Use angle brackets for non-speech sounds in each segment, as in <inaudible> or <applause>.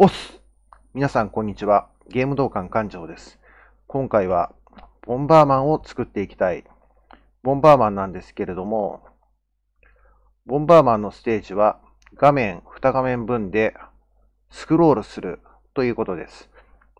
オス皆さん、こんにちは。ゲーム同館館長です。今回は、ボンバーマンを作っていきたい。ボンバーマンなんですけれども、ボンバーマンのステージは、画面2画面分でスクロールするということです。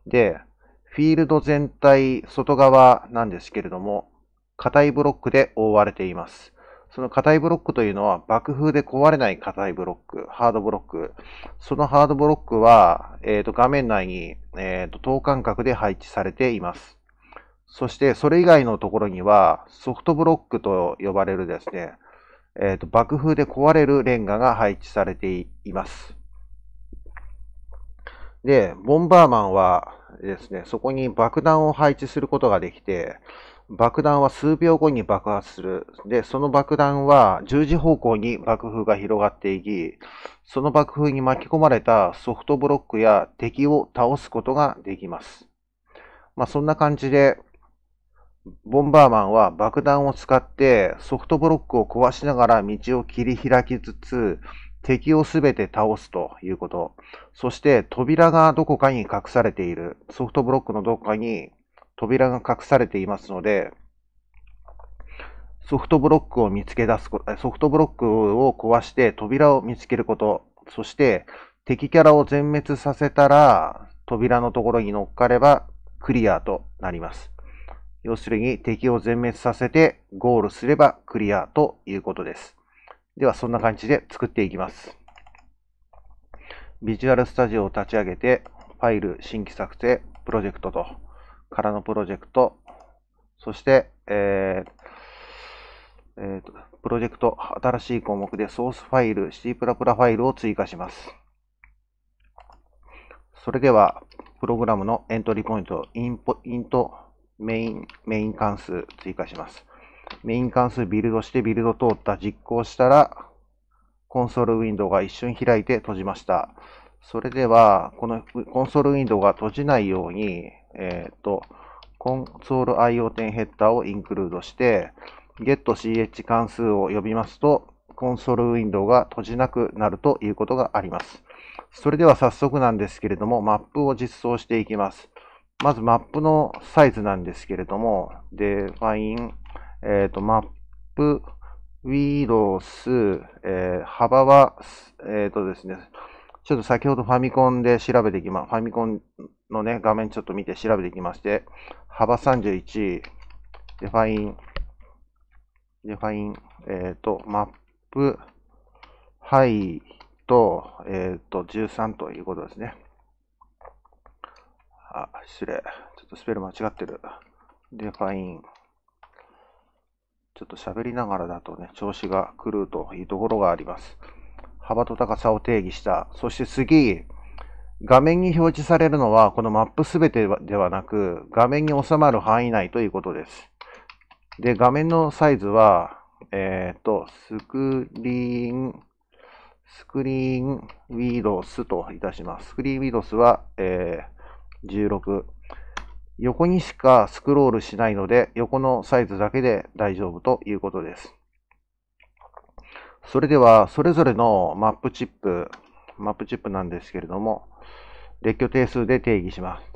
で、フィールド全体外側なんですけれども、硬いブロックで覆われています。その硬いブロックというのは爆風で壊れない硬いブロック、ハードブロック。そのハードブロックは、えー、と画面内に、えー、と等間隔で配置されています。そしてそれ以外のところにはソフトブロックと呼ばれるですね、えー、と爆風で壊れるレンガが配置されています。で、ボンバーマンはですね、そこに爆弾を配置することができて、爆弾は数秒後に爆発する。で、その爆弾は十字方向に爆風が広がっていき、その爆風に巻き込まれたソフトブロックや敵を倒すことができます。まあ、そんな感じで、ボンバーマンは爆弾を使ってソフトブロックを壊しながら道を切り開きつつ、敵をすべて倒すということ。そして扉がどこかに隠されている。ソフトブロックのどこかに扉が隠されていますので、ソフトブロックを見つけ出すこと、ソフトブロックを壊して扉を見つけること、そして敵キャラを全滅させたら、扉のところに乗っかればクリアとなります。要するに敵を全滅させてゴールすればクリアということです。ではそんな感じで作っていきます。ビジュアルスタジオを立ち上げて、ファイル、新規作成、プロジェクトとからのプロジェクト、そして、えーえーと、プロジェクト、新しい項目でソースファイル、C++ ファイルを追加します。それでは、プログラムのエントリーポイント、インポイントメイン、メイン関数追加します。メイン関数ビルドして、ビルド通った、実行したら、コンソールウィンドウが一瞬開いて閉じました。それでは、このコンソールウィンドウが閉じないように、えっ、ー、と、コンソール i o 1ヘッダーをインクルードして、getCH 関数を呼びますと、コンソールウィンドウが閉じなくなるということがあります。それでは早速なんですけれども、マップを実装していきます。まずマップのサイズなんですけれども、で、find、えっ、ー、と、マップ、ウィードス、えー、幅は、えっ、ー、とですね、ちょっと先ほどファミコンで調べていきま、ファミコンのね、画面ちょっと見て調べていきまして、幅31、デファイン、デファイン、えっ、ー、と、マップ、ハイと、えっ、ー、と、13ということですね。あ、失礼。ちょっとスペル間違ってる。デファイン。ちょっと喋りながらだとね、調子が狂うというところがあります。幅と高さを定義した。そして次、画面に表示されるのは、このマップすべてではなく、画面に収まる範囲内ということです。で、画面のサイズは、えっ、と、スクリーン、スクリーンウィドスといたします。スクリーンウィドスは、えー、16。横にしかスクロールしないので、横のサイズだけで大丈夫ということです。それでは、それぞれのマップチップ、マップチップなんですけれども、列挙定数で定義します。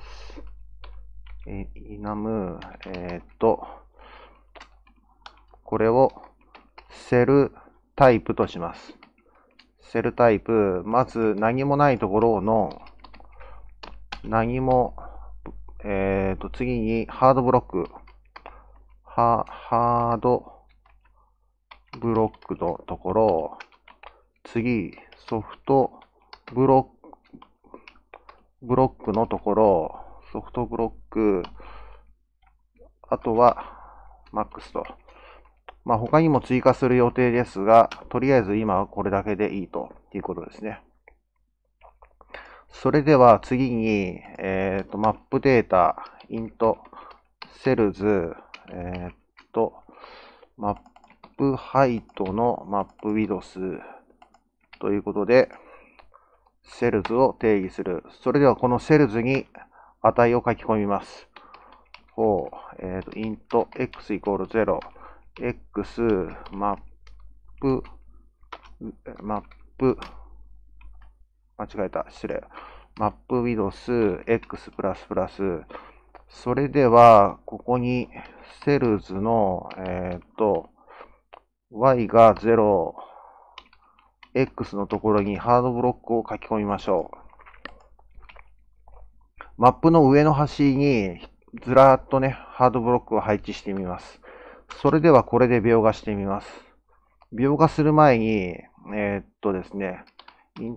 えイナム、えー、っと、これをセルタイプとします。セルタイプ、まず何もないところの、何も、えっ、と、次にハードブロック、ハ、ハードブロックのところ、次、ソフトブロック、ブロックのところ、ソフトブロック、あとは、マックスと。まあ、他にも追加する予定ですが、とりあえず今はこれだけでいいということですね。それでは次に、えっ、ー、と、マップデータ、int、セルズ、えっ、ー、と、マップハイトのマップウィドスということで、セルズを定義する。それではこのセルズに値を書き込みます。4、えっ、ー、と、イン t x イコール0、x マップ、マップ、間違えた、失礼。マップウィドス x プラスプラス。それでは、ここにセルズの、えっ、ー、と、y が0、x のところにハードブロックを書き込みましょう。マップの上の端にずらっとね、ハードブロックを配置してみます。それではこれで描画してみます。描画する前に、えー、っとですね、int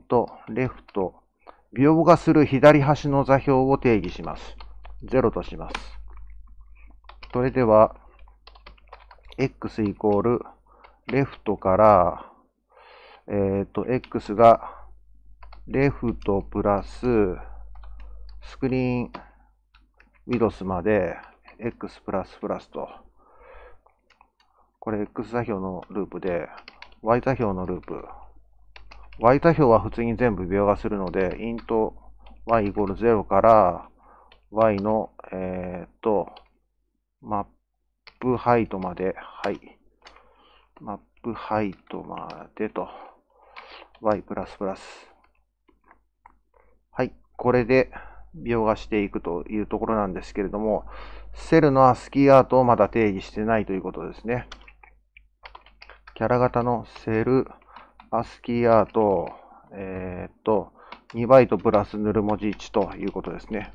left 描画する左端の座標を定義します。0とします。それでは、x イコールレフトから、えっ、ー、と、X が、レフトプラス、スクリーン、ウィドスまで、X プラスプラスと、これ X 座標のループで、Y 座標のループ。Y 座標は普通に全部描画するので、イント Y イコール0から、Y の、えっ、ー、と、マップハイトまで、はい。マップハイトまでと、y プラスプラス。はい、これで描画していくというところなんですけれども、セルのアスキーアートをまだ定義してないということですね。キャラ型のセル、アスキーアート、えー、っと、2バイトプラスぬる文字1ということですね。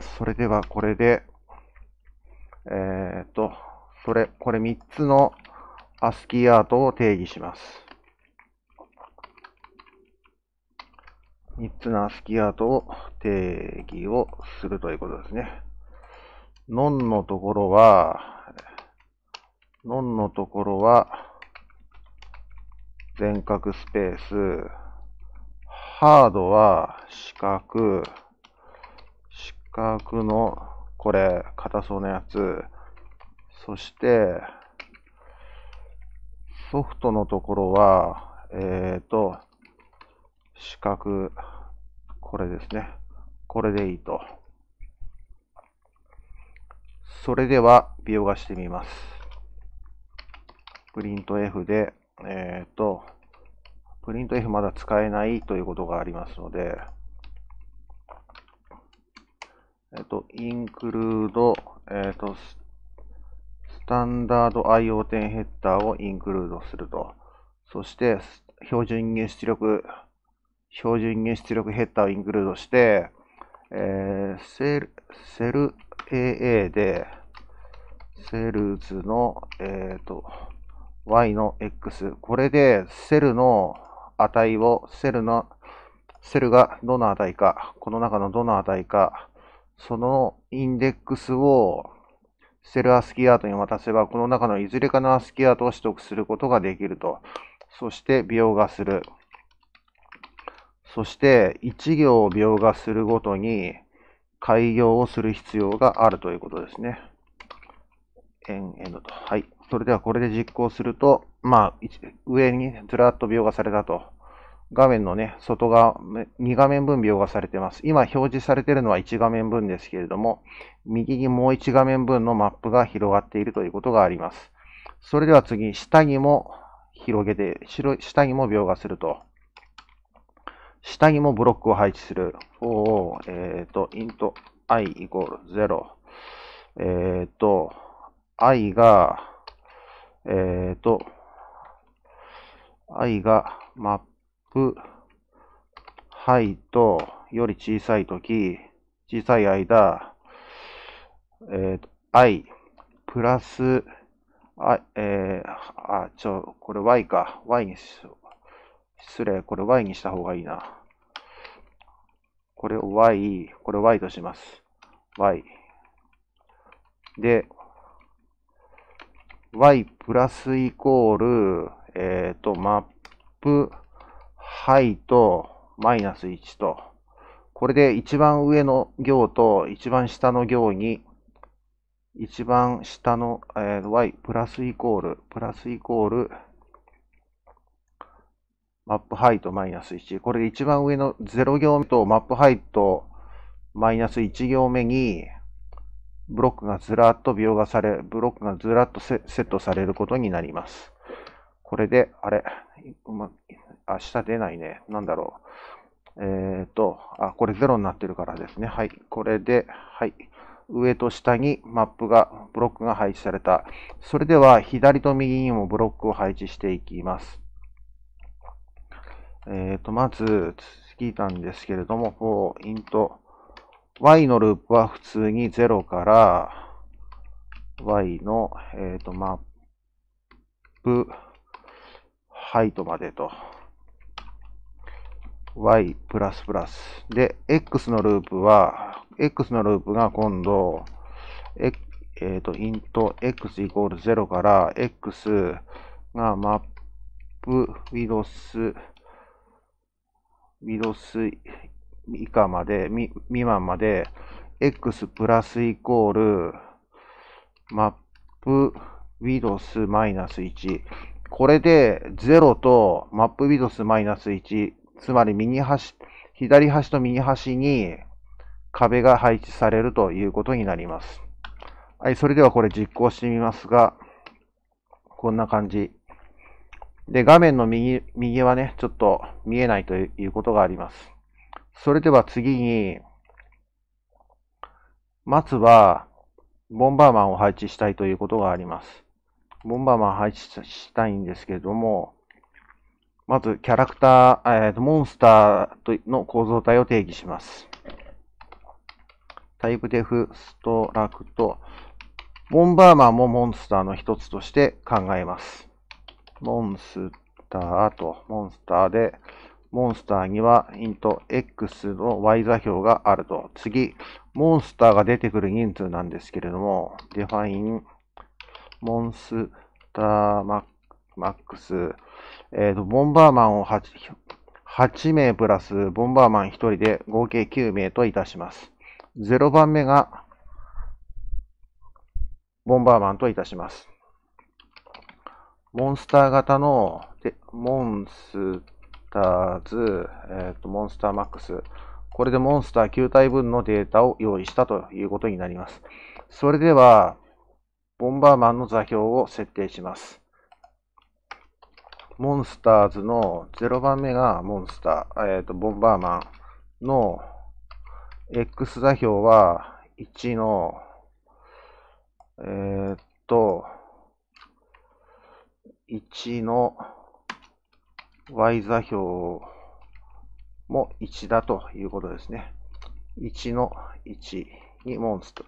それではこれで、えー、っと、それ、これ3つのアスキーアートを定義します。3つのアスキーアートを定義をするということですね。ノンのところは、ノンのところは、全角スペース、ハードは四角、四角の、これ、硬そうなやつ、そして、ソフトのところは、えっ、ー、と、四角、これですね。これでいいと。それでは、ビオがしてみます。プリント F で、えっ、ー、と、プリント F まだ使えないということがありますので、えっ、ー、と、インクルード、えっ、と、タンダード IO10 ヘッダーをインクルードすると。そして、標準入出力、標準入出力ヘッダーをインクルードして、えー、セル、セル AA で、セルズの、えっ、ー、と、y の x。これで、セルの値を、セルの、セルがどの値か、この中のどの値か、そのインデックスをセルアスキーアートに渡せば、この中のいずれかのアスキーアートを取得することができると。そして、描画する。そして、1行を描画するごとに、開業をする必要があるということですね。エンエンドと。はい。それではこれで実行すると、まあ、上にずらっと描画されたと。画面のね、外側、2画面分描画されてます。今表示されているのは1画面分ですけれども、右にもう1画面分のマップが広がっているということがあります。それでは次、下にも広げて、下にも描画すると。下にもブロックを配置する。おえっ、ー、と、int i イコール0。えっ、ー、と、i が、えっ、ー、と、i がマップく、はいと、より小さいとき、小さい間、えっ、ー、i プラス、あ、えー、あ、ちょ、これ y か。y にし、失礼、これ y にした方がいいな。これを y、これ y とします。y。で、y プラスイコール、えっ、ー、と、マップ、はいと、マイナス1と、これで一番上の行と一番下の行に、一番下の、えー、y プラスイコール、プラスイコール、マップハイとマイナス1。これで一番上の0行目とマップハイとマイナス1行目に、ブロックがずらっと描画され、ブロックがずらっとセットされることになります。これで、あれ、うまあ、下出ないね。なんだろう。えっ、ー、と、あ、これ0になってるからですね。はい。これで、はい。上と下にマップが、ブロックが配置された。それでは、左と右にもブロックを配置していきます。えっ、ー、と、まず、聞いたんですけれども、こう、イント、y のループは普通に0から、y の、えっ、ー、と、マップ、ハイトまでと。y プラスプラス。で、x のループは、x のループが今度、えっ、えー、と、i ント x イコール0から、x がマップウィドス、ウィドス以下まで、未満まで、x プラスイコール、マップウィドスマイナス1。これで0とマップウィドスマイナス1つまり右端、左端と右端に壁が配置されるということになります。はい、それではこれ実行してみますが、こんな感じ。で、画面の右、右はね、ちょっと見えないということがあります。それでは次に、まずは、ボンバーマンを配置したいということがあります。ボンバーマン配置したいんですけれども、まず、キャラクター、えー、モンスターの構造体を定義します。タイプデフストラクト。ボンバーマンもモンスターの一つとして考えます。モンスターと、モンスターで、モンスターにはイント X の Y 座標があると。次、モンスターが出てくる人数なんですけれども、デファイン、モンスターマックスえっ、ー、と、ボンバーマンを 8, 8名プラスボンバーマン1人で合計9名といたします。0番目がボンバーマンといたします。モンスター型のでモンスターズ、えっ、ー、と、モンスターマックス。これでモンスター9体分のデータを用意したということになります。それでは、ボンバーマンの座標を設定します。モンスターズの0番目がモンスター、えっ、ー、と、ボンバーマンの X 座標は1の、えっ、ー、と、1の Y 座標も1だということですね。1の1にモンスター、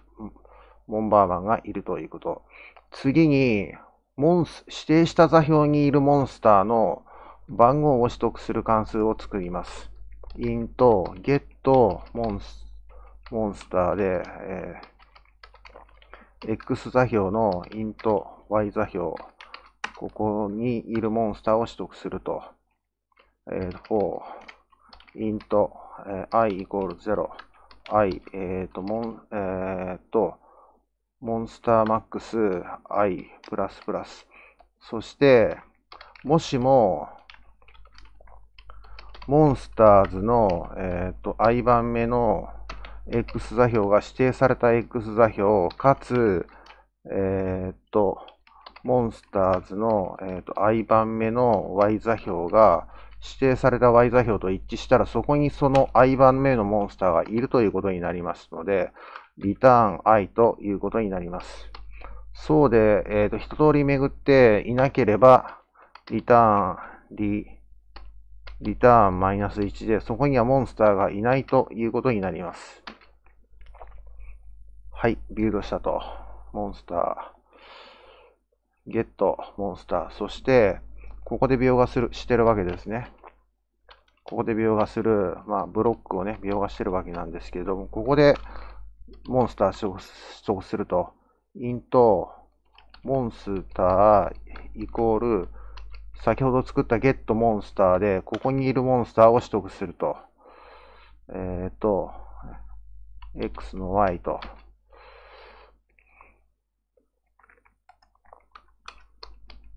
モンバーマンがいるということ。次に、モンス指定した座標にいるモンスターの番号を取得する関数を作ります。int get モンスモンスターで、えー、x 座標の int y 座標、ここにいるモンスターを取得すると、えー、for int、えー、i イコール0、i、えっ、ー、と、もん、えっ、ー、と、モンスターマックス i プラスプラス。そして、もしも、モンスターズの、えっ、ー、と、i 番目の x 座標が指定された x 座標、かつ、えっ、ー、と、モンスターズの、えーと i 番目の y 座標が指定された y 座標と一致したら、そこにその i 番目のモンスターがいるということになりますので、リターン i ということになります。そうで、えっ、ー、と、一通り巡っていなければ、リターン、リ、リターンマイナス1で、そこにはモンスターがいないということになります。はい、ビルドしたと。モンスター、ゲット、モンスター。そして、ここで描画する、してるわけですね。ここで描画する、まあ、ブロックをね、描画してるわけなんですけれども、ここで、モンスター主張すると、イント、モンスターイコール、先ほど作ったゲットモンスターで、ここにいるモンスターを取得すると。えっ、ー、と、x の y と。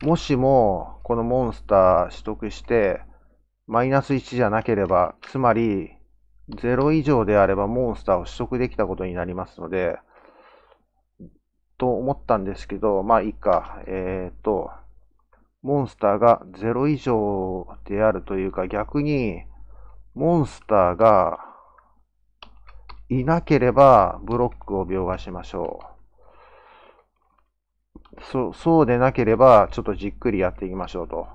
もしも、このモンスター取得して、マイナス1じゃなければ、つまり、0以上であればモンスターを取得できたことになりますので、と思ったんですけど、まあいいか。えっ、ー、と、モンスターが0以上であるというか、逆に、モンスターがいなければブロックを描画しましょう。そそうでなければ、ちょっとじっくりやっていきましょうと。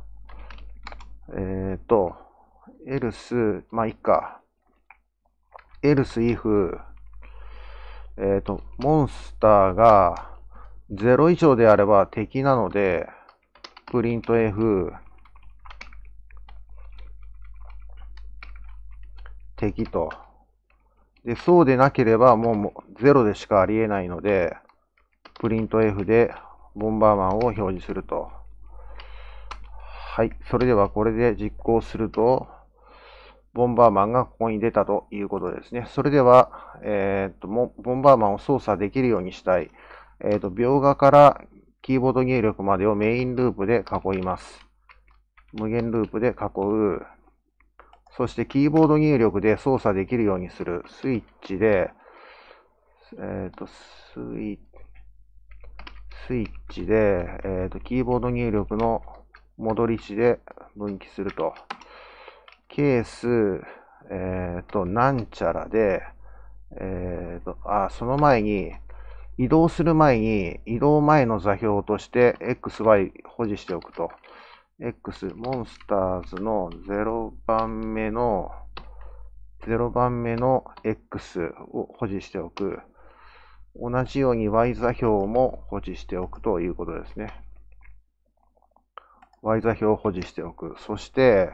えっ、ー、と、エルス、まあ、いっか。エルスイフ、えっ、ー、と、モンスターが0以上であれば敵なので、プリント F、敵と。で、そうでなければもう0でしかありえないので、プリント F でボンバーマンを表示すると。はい。それではこれで実行すると、ボンバーマンがここに出たということですね。それでは、えっ、と、ボンバーマンを操作できるようにしたい。えっ、と、描画からキーボード入力までをメインループで囲います。無限ループで囲う。そしてキーボード入力で操作できるようにする。スイッチで、えっ、と、スイッチで、えっ、と、キーボード入力の戻り値で分岐すると。ケース、えっ、ー、と、なんちゃらで、えっ、ー、と、あ、その前に、移動する前に、移動前の座標として XY 保持しておくと、X、モンスターズの0番目の、0番目の X を保持しておく。同じように Y 座標も保持しておくということですね。Y 座標を保持しておく。そして、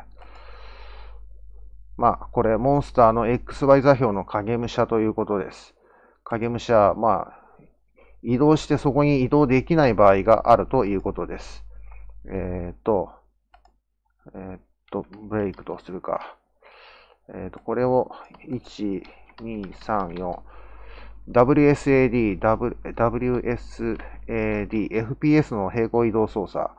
まあ、これ、モンスターの XY 座標の影武者ということです。影武者、まあ、移動してそこに移動できない場合があるということです。えっ、と、えっ、と、ブレイクとするか。えっ、と、これを、1、2、3、4、WSAD、WSAD、FPS の平行移動操作。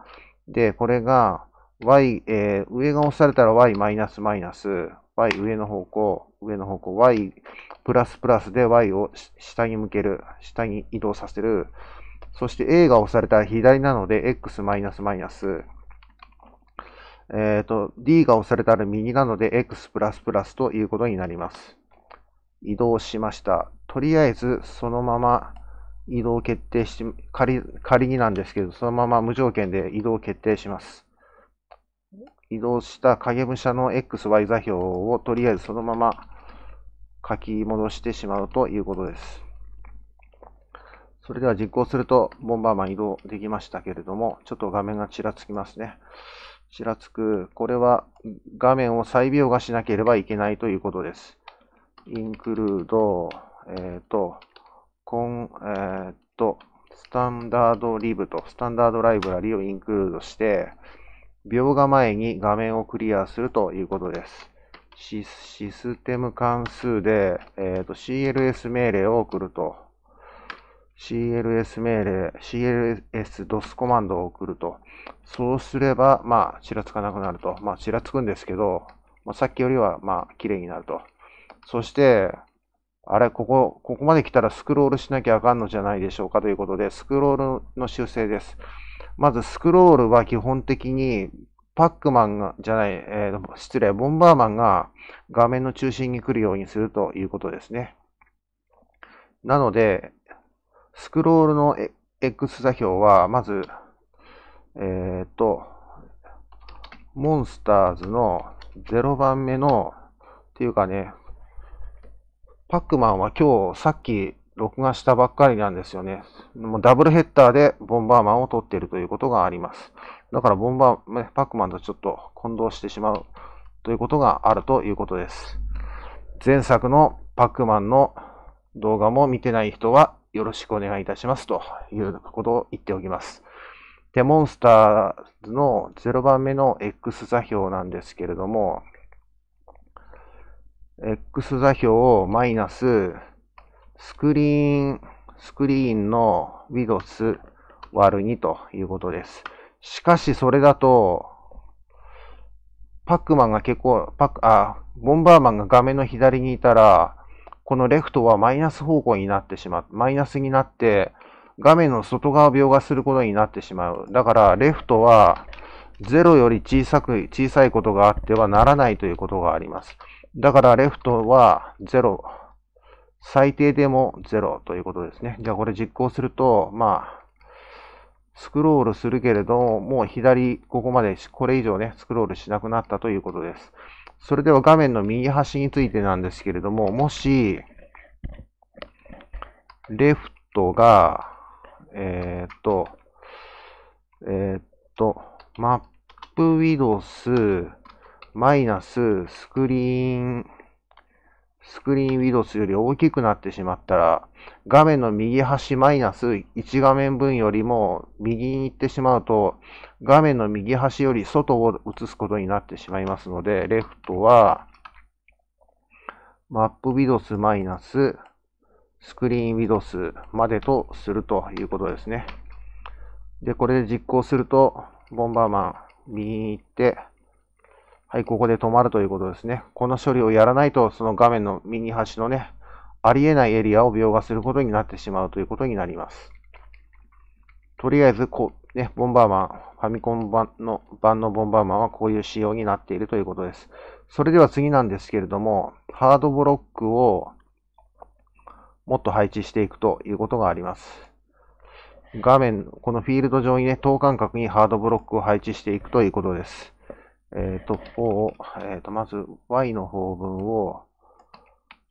で、これが、y、えー、上が押されたら y マイナスマイナス、y 上の方向、上の方向、y プラスプラスで y を下に向ける、下に移動させる。そして a が押されたら左なので x マイナスマイナス。えっ、ー、と、d が押されたら右なので x プラスプラスということになります。移動しました。とりあえずそのまま移動決定し、仮、仮になんですけど、そのまま無条件で移動決定します。移動した影武者の XY 座標をとりあえずそのまま書き戻してしまうということです。それでは実行すると、ボンバーマン移動できましたけれども、ちょっと画面がちらつきますね。ちらつく、これは画面を再描画しなければいけないということです。インクルード、えっ、ー、と、コン、えっ、ー、と、スタンダードリブと、スタンダードライブラリをインクルードして、描画前に画面をクリアするということです。システム関数で、えーと、CLS 命令を送ると。CLS 命令、CLS DOS コマンドを送ると。そうすれば、まあ、ちらつかなくなると。まあ、ちらつくんですけど、まあ、さっきよりは、まあ、綺麗になると。そして、あれ、ここ、ここまで来たらスクロールしなきゃあかんのじゃないでしょうかということで、スクロールの修正です。まずスクロールは基本的にパックマンが、じゃない、えー、失礼、ボンバーマンが画面の中心に来るようにするということですね。なので、スクロールの X 座標は、まず、えっ、ー、と、モンスターズの0番目の、っていうかね、パックマンは今日さっき録画したばっかりなんですよね。もうダブルヘッダーでボンバーマンを撮っているということがあります。だからボンバー、パックマンとちょっと混同してしまうということがあるということです。前作のパックマンの動画も見てない人はよろしくお願いいたしますということを言っておきます。で、モンスターズの0番目の X 座標なんですけれども、X 座標をマイナススクリーン、スクリーンの Windows 割る2ということです。しかしそれだと、パックマンが結構、パック、あ、ボンバーマンが画面の左にいたら、このレフトはマイナス方向になってしまう。マイナスになって、画面の外側を描画することになってしまう。だから、レフトは0より小さく、小さいことがあってはならないということがあります。だから、レフトは0、最低でも0ということですね。じゃあこれ実行すると、まあ、スクロールするけれども、もう左、ここまで、これ以上ね、スクロールしなくなったということです。それでは画面の右端についてなんですけれども、もし、レフトが、えー、っと、えー、っと、マップウィドス、マイナス、スクリーン、スクリーンウィドスより大きくなってしまったら、画面の右端マイナス1画面分よりも右に行ってしまうと、画面の右端より外を映すことになってしまいますので、レフトは、マップウィドスマイナス、スクリーンウィドスまでとするということですね。で、これで実行すると、ボンバーマン、右に行って、はい、ここで止まるということですね。この処理をやらないと、その画面の右端のね、ありえないエリアを描画することになってしまうということになります。とりあえず、こう、ね、ボンバーマン、ファミコン版の、版のボンバーマンはこういう仕様になっているということです。それでは次なんですけれども、ハードブロックをもっと配置していくということがあります。画面、このフィールド上にね、等間隔にハードブロックを配置していくということです。えっ、ー、と、こを、えっ、ー、と、まず y の方分を、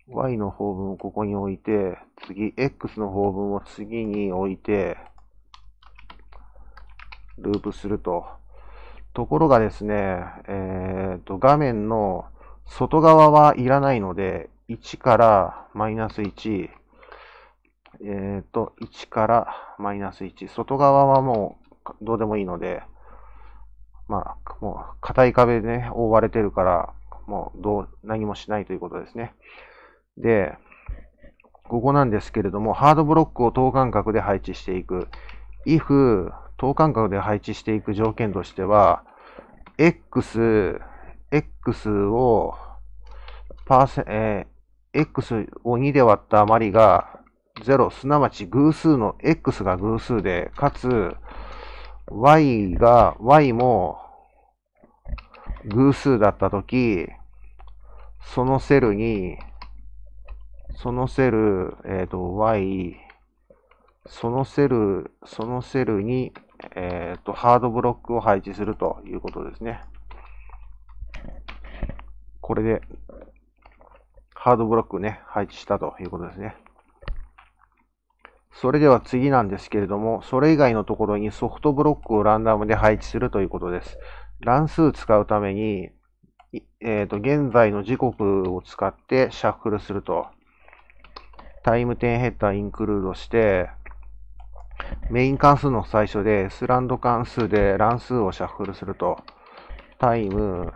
y の方分をここに置いて、次、x の方分を次に置いて、ループすると。ところがですね、えっ、と、画面の外側はいらないので、1からマイナス1、えっ、と、1からマイナス1。外側はもうどうでもいいので、まあ、もう硬い壁でね、覆われてるから、もうどう何もしないということですね。で、ここなんですけれども、ハードブロックを等間隔で配置していく。if 等間隔で配置していく条件としては、x、x を、パーセン、えー、x を2で割った余りが0、すなわち偶数の x が偶数で、かつ、y が、y も偶数だったとき、そのセルに、そのセル、えっ、ー、と、y、そのセル、そのセルに、えっ、ー、と、ハードブロックを配置するということですね。これで、ハードブロックね、配置したということですね。それでは次なんですけれども、それ以外のところにソフトブロックをランダムで配置するということです。乱数使うために、えっ、ー、と、現在の時刻を使ってシャッフルすると。タイム10ヘッダーインクルードして、メイン関数の最初で、スランド関数で乱数をシャッフルすると、タイム、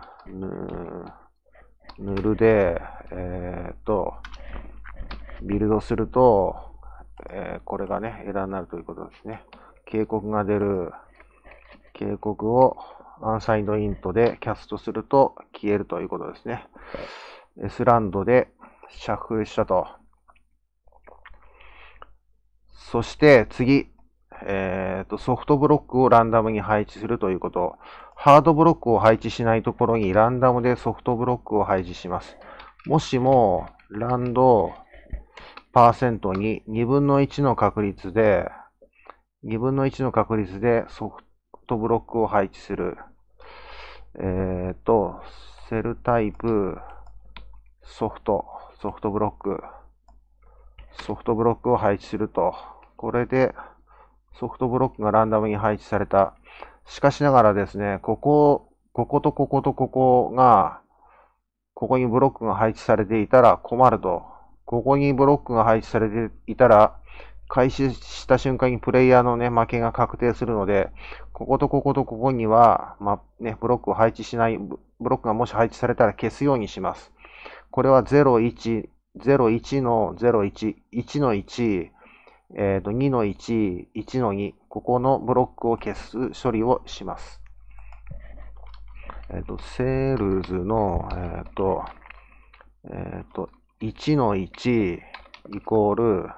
ぬるで、えっ、ー、と、ビルドすると、えー、これがね、枝になるということですね。警告が出る。警告をアンサイドイントでキャストすると消えるということですね。S ランドでシャッフルしたと。そして次、えーと、ソフトブロックをランダムに配置するということ。ハードブロックを配置しないところにランダムでソフトブロックを配置します。もしも、ランド、1に2分の1の確率で、2分の1の確率でソフトブロックを配置する。えっ、ー、と、セルタイプ、ソフト、ソフトブロック、ソフトブロックを配置すると、これでソフトブロックがランダムに配置された。しかしながらですね、ここ、こことこことここが、ここにブロックが配置されていたら困るとここにブロックが配置されていたら、開始した瞬間にプレイヤーのね、負けが確定するので、こことこことここには、まあ、ね、ブロックを配置しない、ブロックがもし配置されたら消すようにします。これは0、1、0、1の0、1、1の1、えー、と2の1、1の2、ここのブロックを消す処理をします。えっ、ー、と、セールズの、えっ、ー、と、えっ、ー、と、1の1イコール、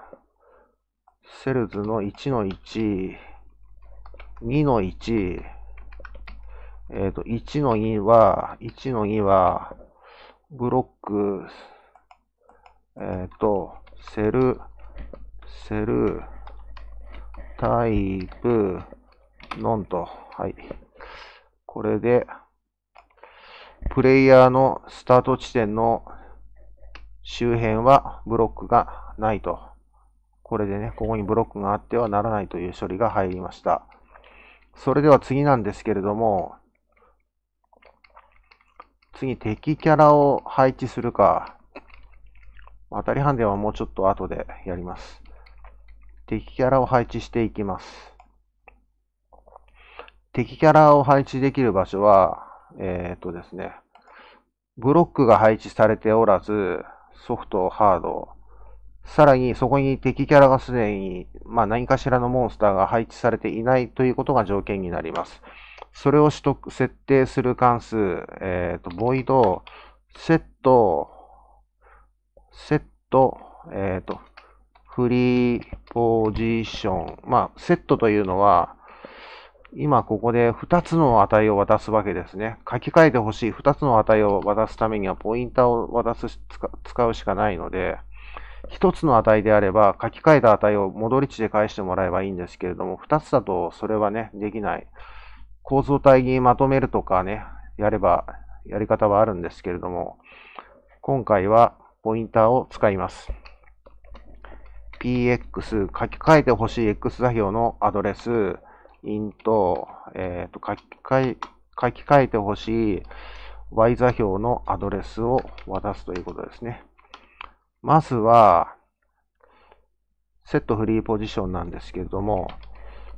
セルズの1の1、2の1、えっ、ー、と、1の2は、1の2は、ブロック、えっ、ー、と、セル、セル、タイプ、ノンと。はい。これで、プレイヤーのスタート地点の周辺はブロックがないと。これでね、ここにブロックがあってはならないという処理が入りました。それでは次なんですけれども、次敵キャラを配置するか、当たり判定はもうちょっと後でやります。敵キャラを配置していきます。敵キャラを配置できる場所は、えー、っとですね、ブロックが配置されておらず、ソフト、ハード、さらにそこに敵キャラがすでに、まあ、何かしらのモンスターが配置されていないということが条件になります。それを取得、設定する関数、えっ、ー、と、ボイド、セット、セット、えっ、ー、と、フリーポジション。まあ、セットというのは、今ここで2つの値を渡すわけですね。書き換えてほしい2つの値を渡すためにはポインターを渡す使うしかないので、1つの値であれば書き換えた値を戻り値で返してもらえばいいんですけれども、2つだとそれはね、できない。構造体にまとめるとかね、やれば、やり方はあるんですけれども、今回はポインターを使います。px 書き換えてほしい x 座標のアドレス、インと、えっ、ー、と、書き換え、書き換えてほしい y 座標のアドレスを渡すということですね。まずは、セットフリーポジションなんですけれども、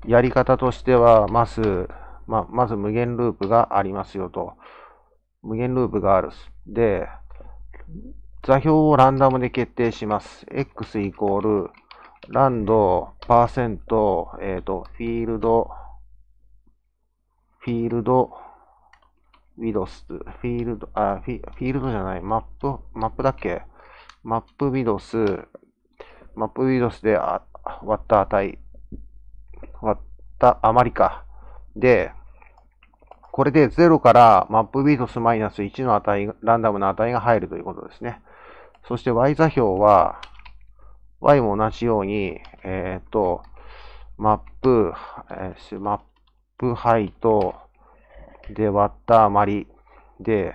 やり方としては、まず、ままず無限ループがありますよと。無限ループがある。で、座標をランダムで決定します。x イコール、ランド、パーセント、えっ、ー、と、フィールド、フィールド、ウィドス、フィールド、あ、フィフィールドじゃない、マップ、マップだっけマップウィドス、マップウィドスで割った値、割った余りか。で、これで0からマップウィドスマイナス1の値、ランダムな値が入るということですね。そして y 座標は、y も同じように、えっ、ー、と、マップ、えー、マップハイと、で、割った余りで、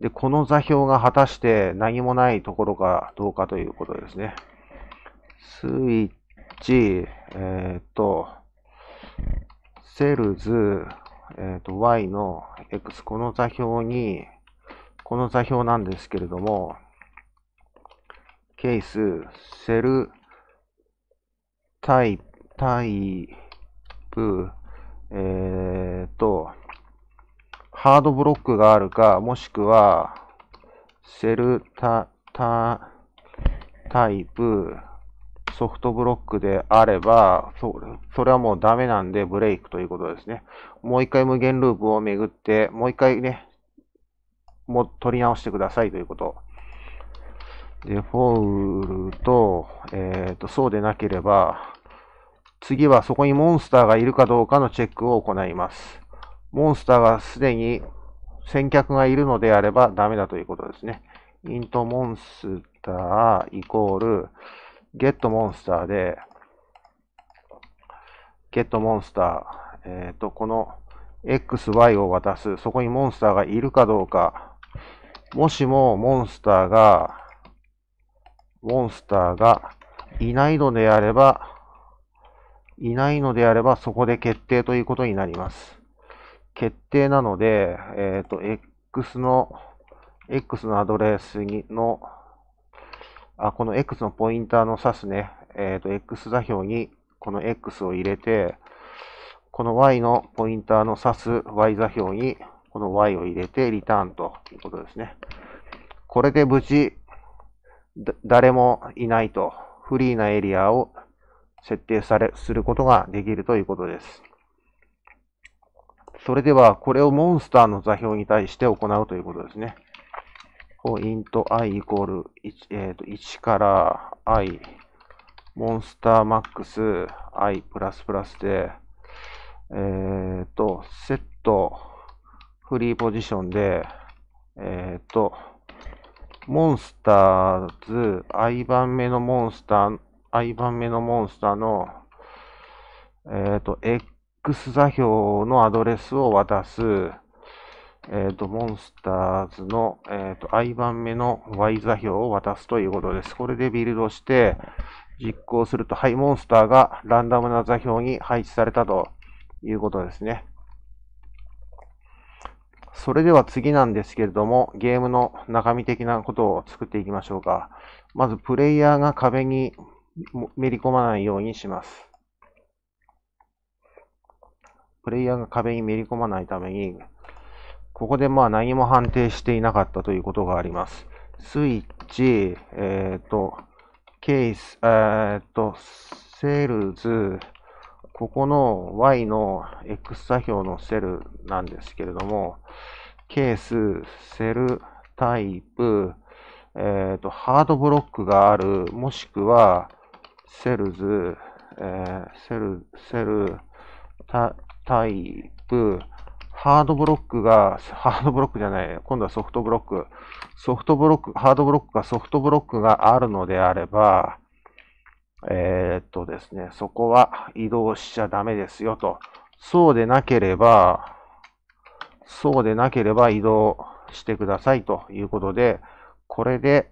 で、この座標が果たして何もないところかどうかということですね。スイッチ、えっ、ー、と、セルズ、えっ、ー、と、y の x、この座標に、この座標なんですけれども、ケース、セル、タイプ、タイプ、えー、っと、ハードブロックがあるか、もしくは、セルタ、タ、タイプ、ソフトブロックであれば、そそれはもうダメなんでブレイクということですね。もう一回無限ループをめぐって、もう一回ね、も取り直してくださいということ。デフォルト、えっ、ー、と、そうでなければ、次はそこにモンスターがいるかどうかのチェックを行います。モンスターがすでに先客がいるのであればダメだということですね。イントモンスターイコール、ゲットモンスターで、ゲットモンスター、えっ、ー、と、この XY を渡す、そこにモンスターがいるかどうか、もしもモンスターがモンスターがいないのであれば、いないのであれば、そこで決定ということになります。決定なので、えっ、ー、と、X の、X のアドレスにの、あ、この X のポインターの指すね、えっ、ー、と、X 座標にこの X を入れて、この Y のポインターの指す Y 座標にこの Y を入れてリターンということですね。これで無事、誰もいないとフリーなエリアを設定され、することができるということです。それでは、これをモンスターの座標に対して行うということですね。こう、int i イコール 1,、えー、と1から i、モンスターマックス i プラスプラスで、えっ、ー、と、セットフリーポジションで、えっ、ー、と、モンスターズ、I 番目のモンスター、I 番目のモンスターの、えっ、ー、と、X 座標のアドレスを渡す、えっ、ー、と、モンスターズの、えっ、ー、と、I 番目の Y 座標を渡すということです。これでビルドして、実行すると、はい、モンスターがランダムな座標に配置されたということですね。それでは次なんですけれども、ゲームの中身的なことを作っていきましょうか。まず、プレイヤーが壁にめり込まないようにします。プレイヤーが壁にめり込まないために、ここでまあ何も判定していなかったということがあります。スイッチ、えっ、ー、と、ケース、えっ、ー、と、セールズ、ここの y の x 座標のセルなんですけれども、ケース、セル、タイプ、えっ、ー、と、ハードブロックがある、もしくは、セルズ、えー、セル、セル、タイプ、ハードブロックが、ハードブロックじゃない、今度はソフトブロック。ソフトブロック、ハードブロックかソフトブロックがあるのであれば、えー、っとですね、そこは移動しちゃダメですよと。そうでなければ、そうでなければ移動してくださいということで、これで、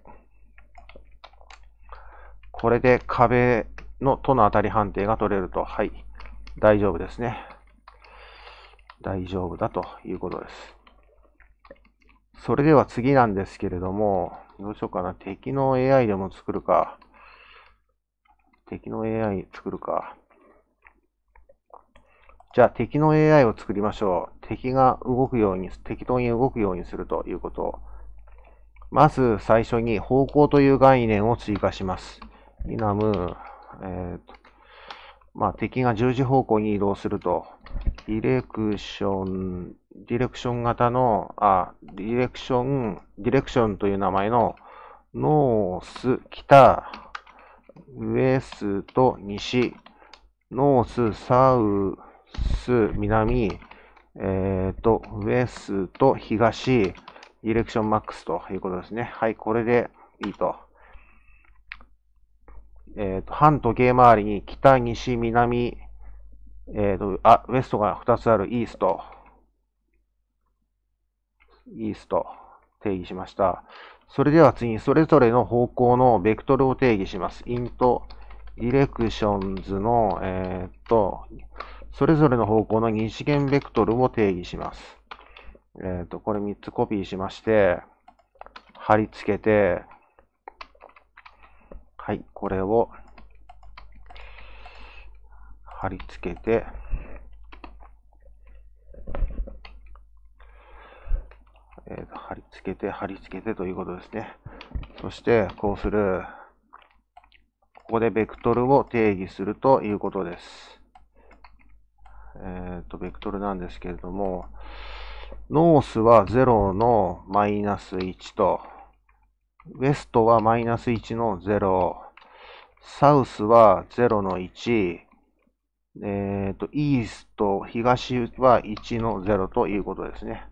これで壁のとの当たり判定が取れると。はい。大丈夫ですね。大丈夫だということです。それでは次なんですけれども、どうしようかな。敵の AI でも作るか。敵の AI 作るか。じゃあ敵の AI を作りましょう。敵が動くように、適当に動くようにするということ。まず最初に方向という概念を追加します。イナム、えーとまあ、敵が十字方向に移動すると、ディレクション、ディレクション型の、あ、ディレクション、ディレクションという名前の、ノース、北、ウエスト、西、ノース、サウス、南、えっ、ー、と、ウエスト、東、ディレクションマックスということですね。はい、これでいいと。えっ、ー、と、半時計回りに北、西、南、えっ、ー、と、あ、ウエストが2つあるイースト、イースト、定義しました。それでは次にそれぞれの方向のベクトルを定義します。int directions の、えー、っと、それぞれの方向の二次元ベクトルを定義します。えー、っと、これ3つコピーしまして、貼り付けて、はい、これを貼り付けて、えー、貼り付けて、貼り付けてということですね。そして、こうする。ここでベクトルを定義するということです。えっ、ー、と、ベクトルなんですけれども、ノースは0のマイナス1と、ウエストはマイナス1の0、サウスは0の1、えっ、ー、と、イースト、東は1の0ということですね。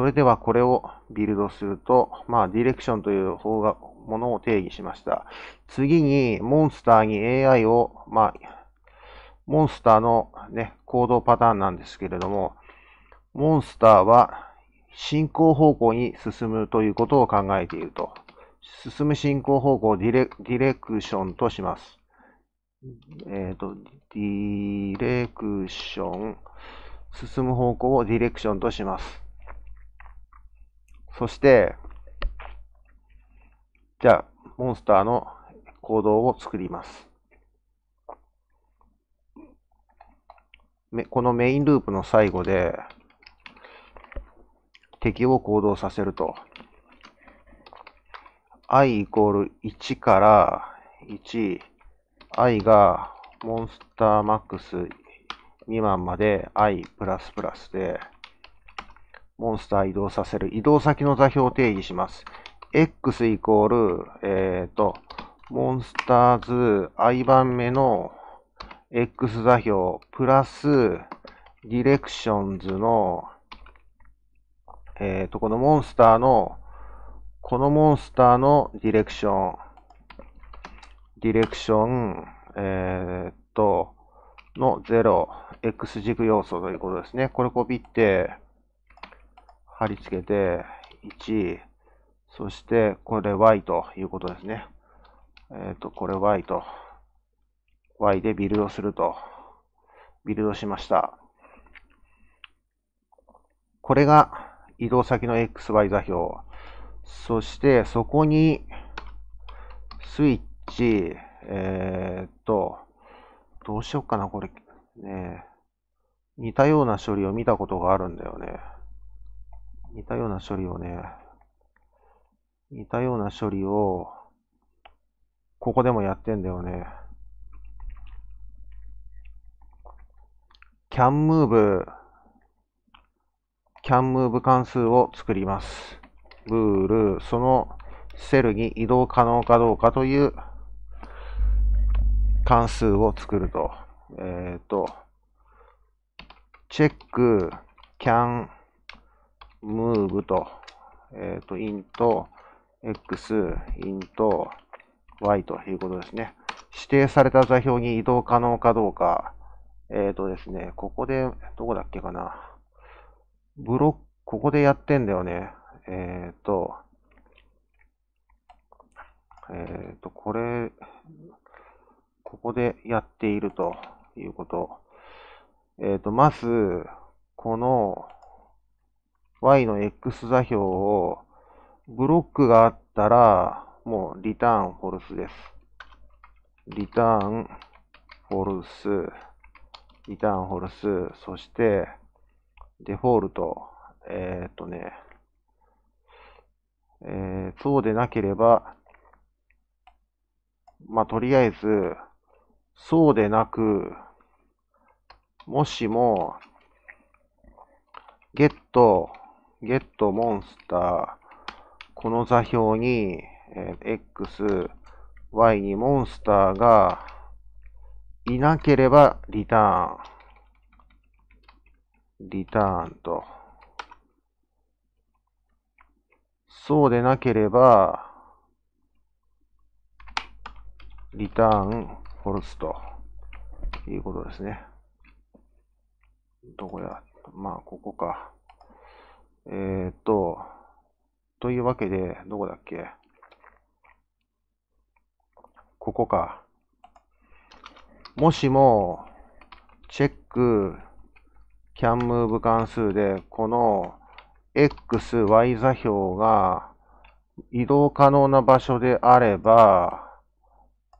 それではこれをビルドすると、まあ、ディレクションという方が、ものを定義しました。次に、モンスターに AI を、まあ、モンスターのね、行動パターンなんですけれども、モンスターは進行方向に進むということを考えていると。進む進行方向をディレクションとします。えっ、ー、と、ディレクション、進む方向をディレクションとします。そして、じゃあ、モンスターの行動を作ります。このメインループの最後で、敵を行動させると。i イコール1から1、i がモンスターマックス未満まで i プラスプラスで、モンスター移動させる移動先の座標を定義します。x イコール、えっ、ー、と、モンスターズ i 番目の x 座標プラスディレクションズの、えっ、ー、と、このモンスターの、このモンスターのディレクション、ディレクション、えっ、ー、と、の0、x 軸要素ということですね。これコピって、貼り付けて、1、そしてこれ Y ということですね。えっ、ー、と、これ Y と、Y でビルドすると、ビルドしました。これが移動先の XY 座標。そしてそこにスイッチ、えっ、ー、と、どうしようかな、これ。ね似たような処理を見たことがあるんだよね。似たような処理をね、似たような処理を、ここでもやってんだよね。can move can move 関数を作ります。ルール、l そのセルに移動可能かどうかという関数を作ると。えっ、ー、と、チェック can move と、えっ、ー、と、int x int y ということですね。指定された座標に移動可能かどうか。えっ、ー、とですね、ここで、どこだっけかな。ブロック、ここでやってんだよね。えっ、ー、と、えっ、ー、と、これ、ここでやっているということ。えっ、と、まず、この、y の x 座標を、ブロックがあったら、もうリターンフォルスです。リターンフォルス、リターンフォルス、そして、デフォルト、えー、っとね、えー、そうでなければ、まあ、とりあえず、そうでなく、もしも、ゲットゲットモンスター、この座標に、えー、x、y にモンスターがいなければリターン。リターンと。そうでなければ、リターン、フォルスということですね。どこやまあ、ここか。えー、っと、というわけで、どこだっけここか。もしも、チェック、キャンムーブ関数で、この x, y 座標が移動可能な場所であれば、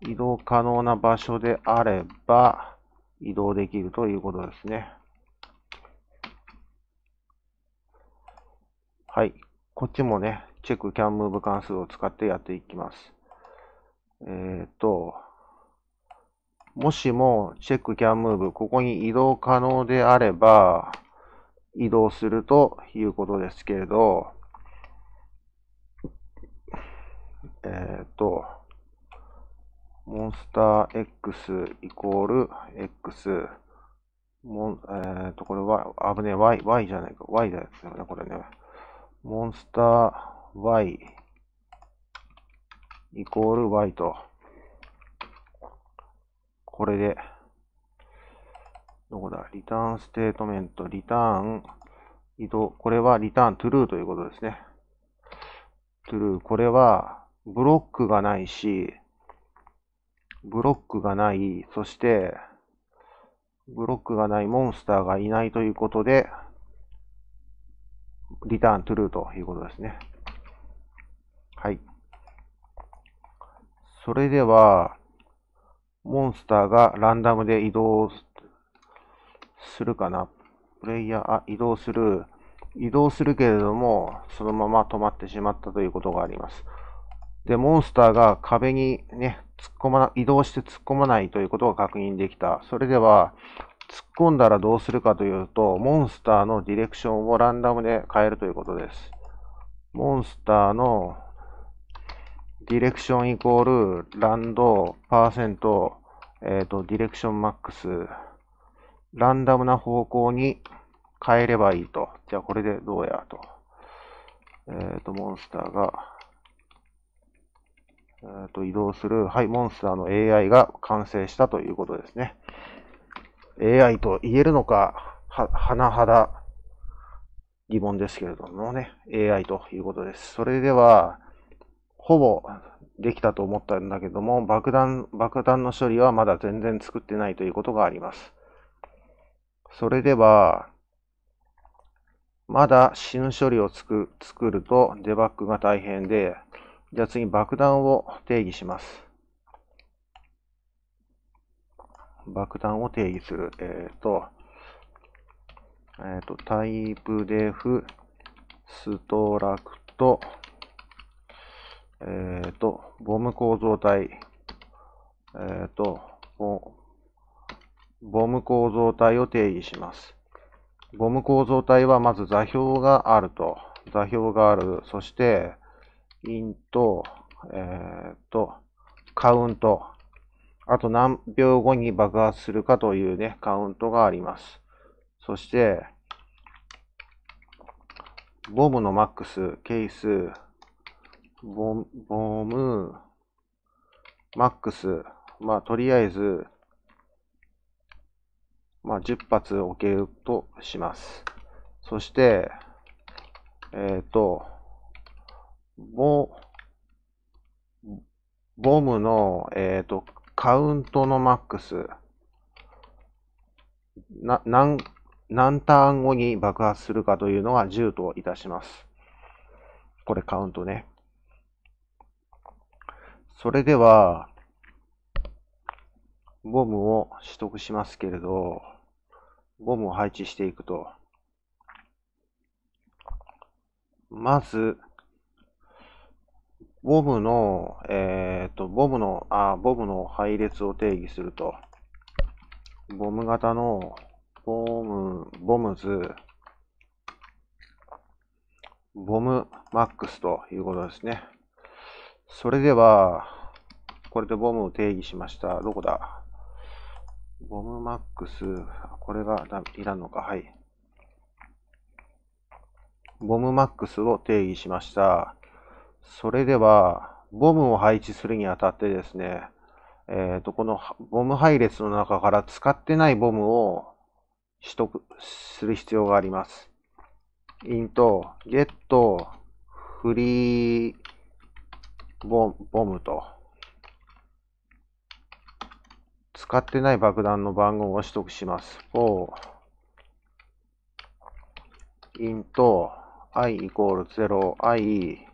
移動可能な場所であれば、移動できるということですね。はい。こっちもね、チェックキャンムーブ関数を使ってやっていきます。えー、っと、もしもチェックキャンムーブ、ここに移動可能であれば、移動するということですけれど、えー、っと、モンスター X イコール X、もんえー、っと、これは、危ねえ、Y、Y じゃないか、Y だよね、これね。モンスター y イコール y と、これで、どこだリターンステートメント、リターン、移動、これはリターン true ということですね。true。これは、ブロックがないし、ブロックがない、そして、ブロックがないモンスターがいないということで、リターントゥルーということですね。はい。それでは、モンスターがランダムで移動するかな。プレイヤー、あ、移動する。移動するけれども、そのまま止まってしまったということがあります。で、モンスターが壁にね、突っ込まな、移動して突っ込まないということが確認できた。それでは、突っ込んだらどうするかというと、モンスターのディレクションをランダムで変えるということです。モンスターのディレクションイコール、ランド、パーセント、えっ、ー、と、ディレクションマックス、ランダムな方向に変えればいいと。じゃあ、これでどうやと。えっ、ー、と、モンスターが、えっ、ー、と、移動する、はい、モンスターの AI が完成したということですね。AI と言えるのか、は、甚だ疑問ですけれどもね、AI ということです。それでは、ほぼできたと思ったんだけども、爆弾、爆弾の処理はまだ全然作ってないということがあります。それでは、まだ死ぬ処理を作く作るとデバッグが大変で、じゃあ次爆弾を定義します。爆弾を定義する。えっ、ー、と、えっ、ー、と、タイプデフ、ストラクト、えっ、ー、と、ボム構造体、えっ、とボ、ボム構造体を定義します。ボム構造体はまず座標があると。座標がある。そして、インと、えっ、と、カウント。あと何秒後に爆発するかというね、カウントがあります。そして、ボムのマックス、ケース、ボボム、マックス、まあ、とりあえず、まあ、10発置けるとします。そして、えっ、ー、と、ボ、ボムの、えっ、ー、と、カウントのマックス。な、何、何ターン後に爆発するかというのが10といたします。これカウントね。それでは、ボムを取得しますけれど、ボムを配置していくと、まず、ボムの、えっ、と、ボムの、あ、ボムの配列を定義すると、ボム型の、ボム、ボムズ、ボムマックスということですね。それでは、これでボムを定義しました。どこだボムマックス、これがいらんのか、はい。ボムマックスを定義しました。それでは、ボムを配置するにあたってですね、えっ、ー、と、このボム配列の中から使ってないボムを取得する必要があります。int get free ボムと使ってない爆弾の番号を取得します。for int i イコール0 i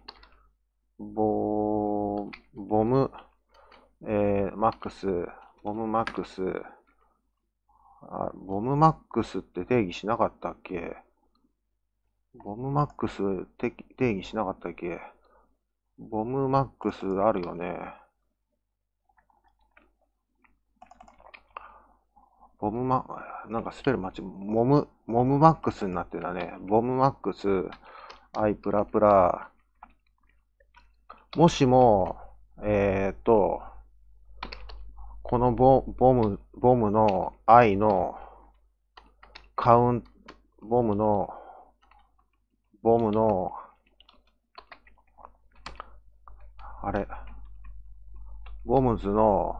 ボ、ボム、えー、マックス、ボムマックス、あ、ボムマックスって定義しなかったっけボムマックス定義しなかったっけボムマックスあるよね。ボムマ、なんかスペル間違モム、モムマックスになってたね。ボムマックス、アイプラプラ、もしも、えっ、と、このボボム、ボムの i のカウント、ボムの、ボムの、あれ、ボムズの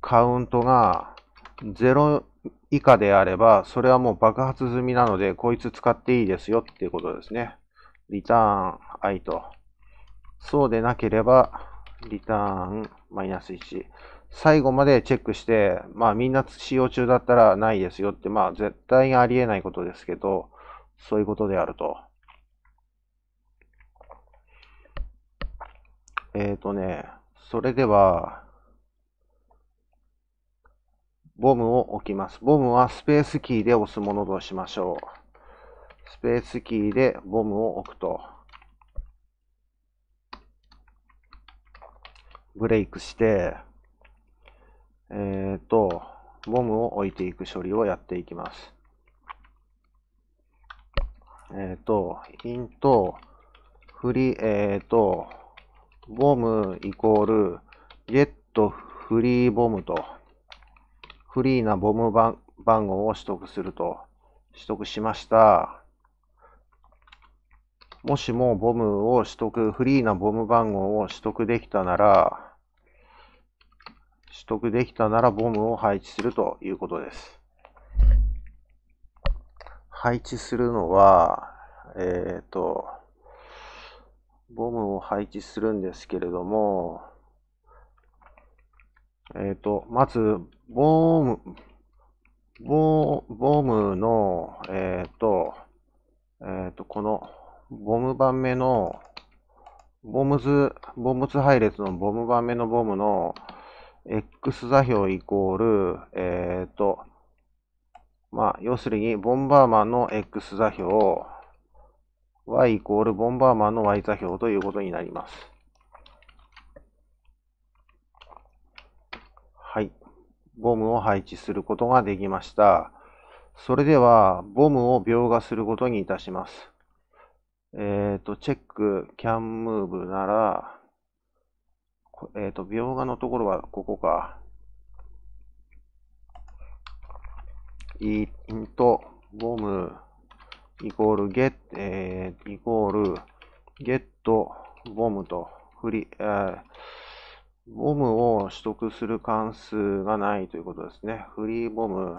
カウントが0以下であれば、それはもう爆発済みなので、こいつ使っていいですよっていうことですね。リターン i と。そうでなければ、リターンマイナス1。最後までチェックして、まあみんな使用中だったらないですよって、まあ絶対にありえないことですけど、そういうことであると。えっ、ー、とね、それでは、ボムを置きます。ボムはスペースキーで押すものとしましょう。スペースキーでボムを置くと。ブレイクして、えっ、ー、と、ボムを置いていく処理をやっていきます。えっ、ー、と、イント、フリー、えっ、ー、と、ボムイコール、ゲットフリーボムと、フリーなボム番番号を取得すると、取得しました。もしもボムを取得、フリーなボム番号を取得できたなら、取得できたならボムを配置するということです。配置するのは、えっ、ー、と、ボムを配置するんですけれども、えっ、ー、と、まず、ボム、ボボムの、えっ、ー、と、えっ、ー、と、この、ボム版目の、ボムズ、ボムズ配列のボム版目のボムの、x 座標イコール、えっ、ー、と、まあ、要するに、ボンバーマンの x 座標、y イコールボンバーマンの y 座標ということになります。はい。ボムを配置することができました。それでは、ボムを描画することにいたします。えっ、ー、と、チェック、can move なら、えっ、ー、と、描画のところはここか。イント、ボム、イコール、ゲッ、えー、イコール、ゲット、ボムと、フリ、えー、ボムを取得する関数がないということですね。フリーボム、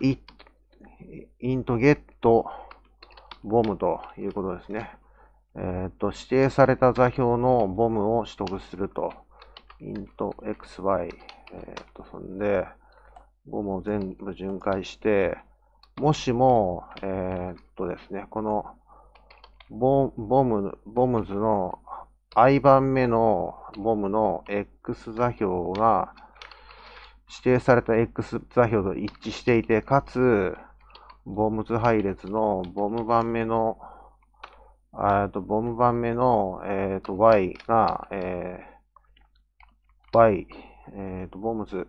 イントゲットボムということですね。えー、っと、指定された座標のボムを取得すると。int xy。えー、っと、そんで、ボムを全部巡回して、もしも、えー、っとですね、このボ、ボム、ボムズの i 番目のボムの x 座標が指定された x 座標と一致していて、かつ、ボムズ配列のボム番目のっと、ボム番目の、えっ、ー、と、y が、えー、y、えっ、ー、と、ボムズ、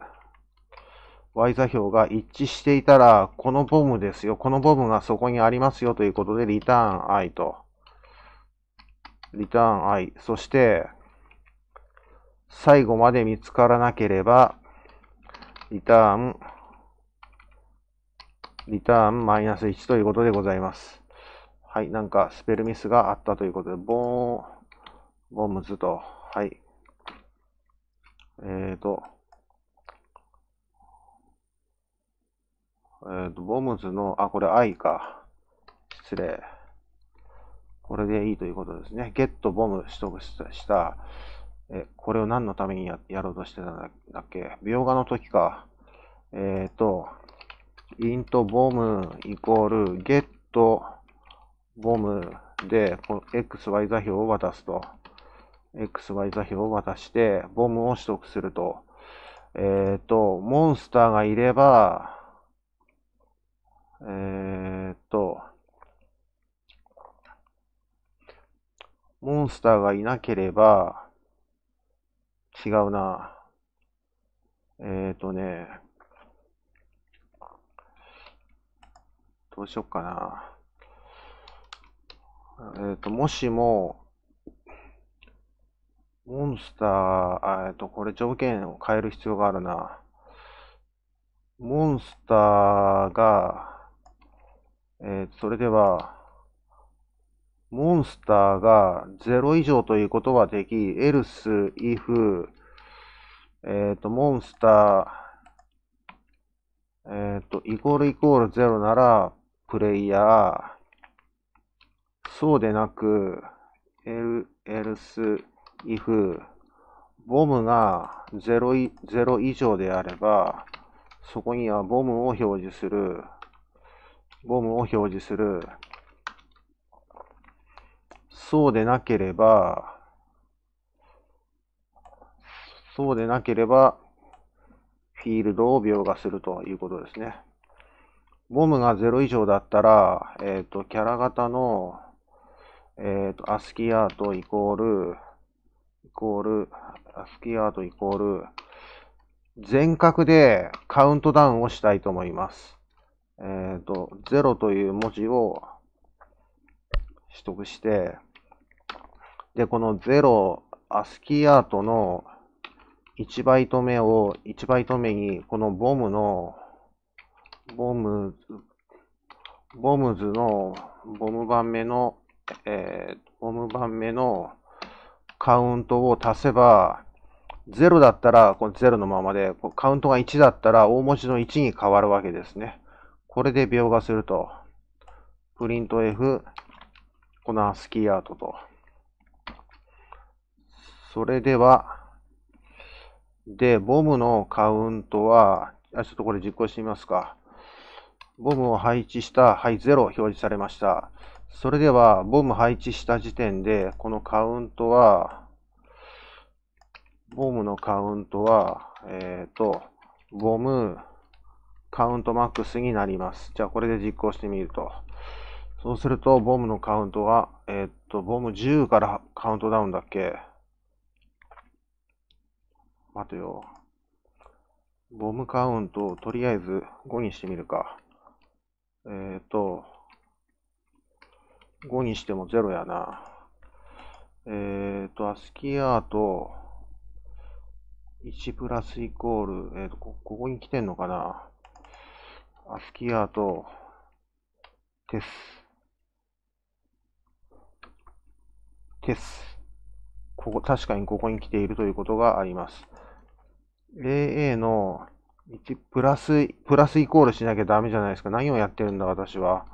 y 座標が一致していたら、このボムですよ。このボムがそこにありますよということで、リターン i と、リターン i。そして、最後まで見つからなければ、リターン、リターンマイナス1ということでございます。はい、なんかスペルミスがあったということで、ボーン、ボムズと、はい。えっ、ー、と、えっ、ー、と、ボムズの、あ、これ I か。失礼。これでいいということですね。ゲットボム取得した。え、これを何のためにややろうとしてたんだっけ描画の時か。えっ、ー、と、イントボムイコールゲットボムで、この XY 座標を渡すと。XY 座標を渡して、ボムを取得すると。えっ、ー、と、モンスターがいれば、えっ、ー、と、モンスターがいなければ、違うな。えっ、ー、とね、どうしよっかな。えっ、ー、と、もしも、モンスター、えっ、ー、と、これ条件を変える必要があるな。モンスターが、えっ、ー、それでは、モンスターが0以上ということはでき、else, if, えっ、ー、と、モンスター、えっ、ー、と、イコールイコール0なら、プレイヤー、そうでなく、else if ボムが 0, 0以上であれば、そこにはボムを表示する、ボムを表示する。そうでなければ、そうでなければ、フィールドを描画するということですね。ボムが0以上だったら、えっ、ー、と、キャラ型のえっ、ー、と、アスキーアートイコール、イコール、アスキーアートイコール、全角でカウントダウンをしたいと思います。えっ、ー、と、0という文字を取得して、で、この0、アスキーアートの1バイト目を、1バイト目に、このボムの、ボムズ、ボムズの、ボム版目のえー、5番目のカウントを足せば、0だったら、この0のままで、カウントが1だったら、大文字の1に変わるわけですね。これで描画すると、プリント F、このアスキーアートと。それでは、で、ボムのカウントは、あちょっとこれ実行してみますか。ボムを配置した、はい、0表示されました。それでは、ボム配置した時点で、このカウントは、ボムのカウントは、えっ、ー、と、ボムカウントマックスになります。じゃあ、これで実行してみると。そうすると、ボムのカウントは、えっ、ー、と、ボム10からカウントダウンだっけ待てよ。ボムカウントをとりあえず5にしてみるか。えっ、ー、と、5にしても0やな。えっ、ー、と、アスキアート、1プラスイコール、えっ、ー、とこ、ここに来てんのかな。アスキアート、テス。テス。ここ、確かにここに来ているということがあります。AA の1プラス、プラスイコールしなきゃダメじゃないですか。何をやってるんだ、私は。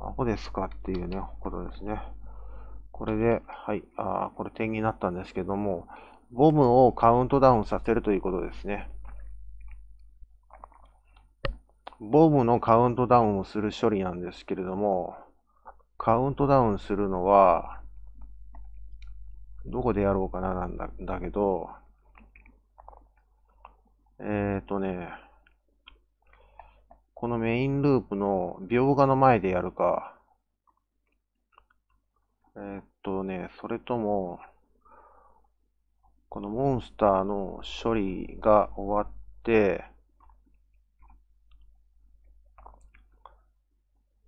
アホですかっていうね、ことですね。これで、はい、あこれ点になったんですけども、ボムをカウントダウンさせるということですね。ボムのカウントダウンをする処理なんですけれども、カウントダウンするのは、どこでやろうかななんだだけど、えっ、ー、とね、このメインループの描画の前でやるか。えー、っとね、それとも、このモンスターの処理が終わって、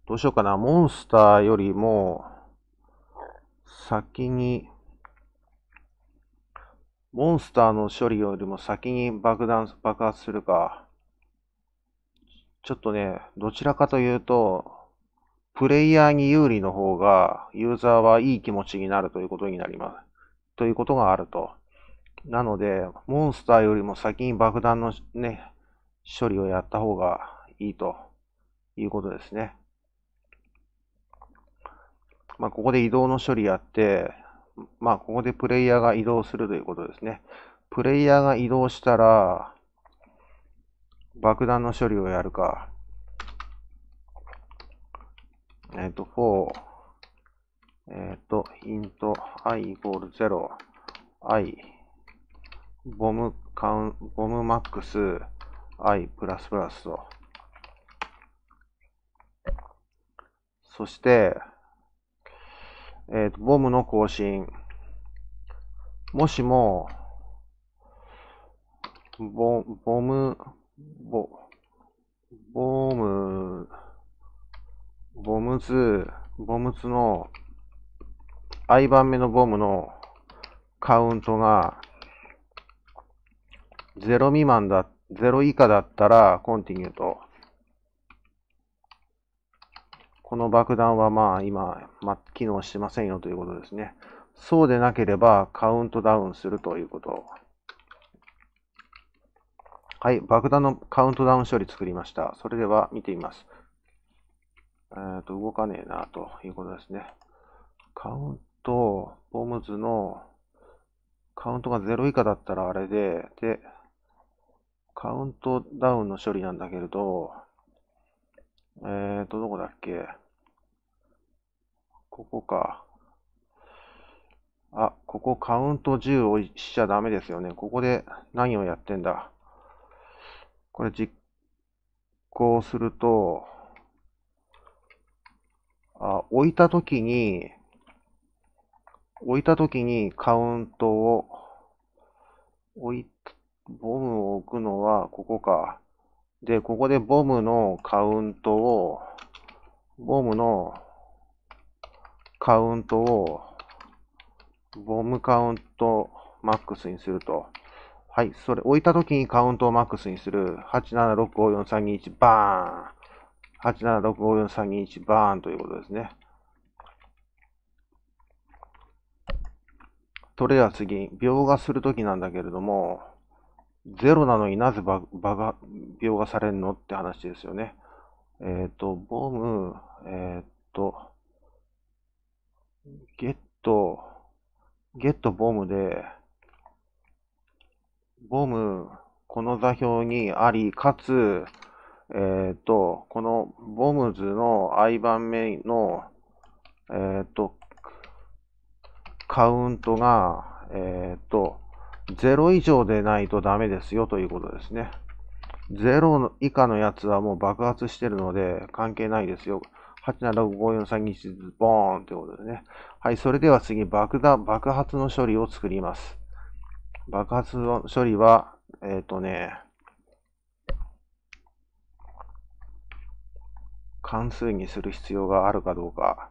どうしようかな。モンスターよりも、先に、モンスターの処理よりも先に爆弾、爆発するか。ちょっとね、どちらかというと、プレイヤーに有利の方が、ユーザーはいい気持ちになるということになります。ということがあると。なので、モンスターよりも先に爆弾のね、処理をやった方がいいということですね。まあ、ここで移動の処理やって、まあ、ここでプレイヤーが移動するということですね。プレイヤーが移動したら、爆弾の処理をやるか。えっ、ー、と、4。えっ、ー、と、int i イコール0、i、ボムカウン、ボムマックス、i プラスプラスと。そして、えっ、ー、と、ボムの更新。もしも、ボボム、ボ、ボム、ボムツ、ボムツの、i 番目のボムのカウントが、0未満だ、0以下だったら、コンティニューと、この爆弾はまあ今、ま、機能してませんよということですね。そうでなければカウントダウンするということ。はい、爆弾のカウントダウン処理作りました。それでは見てみます。えっ、ー、と、動かねえなということですね。カウント、ボムズのカウントが0以下だったらあれで、で、カウントダウンの処理なんだけれど、えっ、ー、と、どこだっけここか。あ、ここカウント10をしちゃダメですよね。ここで何をやってんだ。これ実行すると、あ置いたときに、置いたときにカウントを、置い、ボムを置くのはここか。で、ここでボムのカウントを、ボムのカウントを、ボムカウントマックスにすると。はい、それ置いた時にカウントをマックスにする。8765431バーン。8765431バーンということですね。それでは次、描画するときなんだけれども、0なのになぜ場が描画されるのって話ですよね。えっ、ー、と、ボム、えっ、ー、と、ゲット、ゲットボムで、ボム、この座標にあり、かつ、えっ、ー、と、このボムズの i 番目の、えっ、ー、と、カウントが、えっ、ー、と、0以上でないとダメですよということですね。0以下のやつはもう爆発してるので関係ないですよ。8 7 5 4 3 1ボーンということですね。はい、それでは次爆弾、爆発の処理を作ります。爆発処理は、えっ、ー、とね、関数にする必要があるかどうか。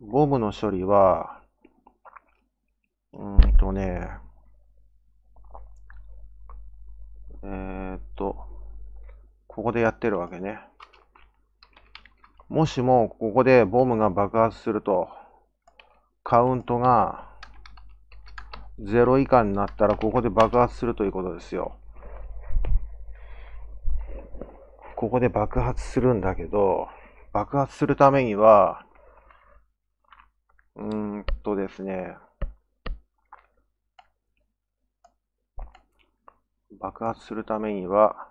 ボムの処理は、うんとね、えー、っと、ここでやってるわけね。もしもここでボムが爆発すると、カウントが0以下になったらここで爆発するということですよ。ここで爆発するんだけど、爆発するためには、うーんとですね、爆発するためには、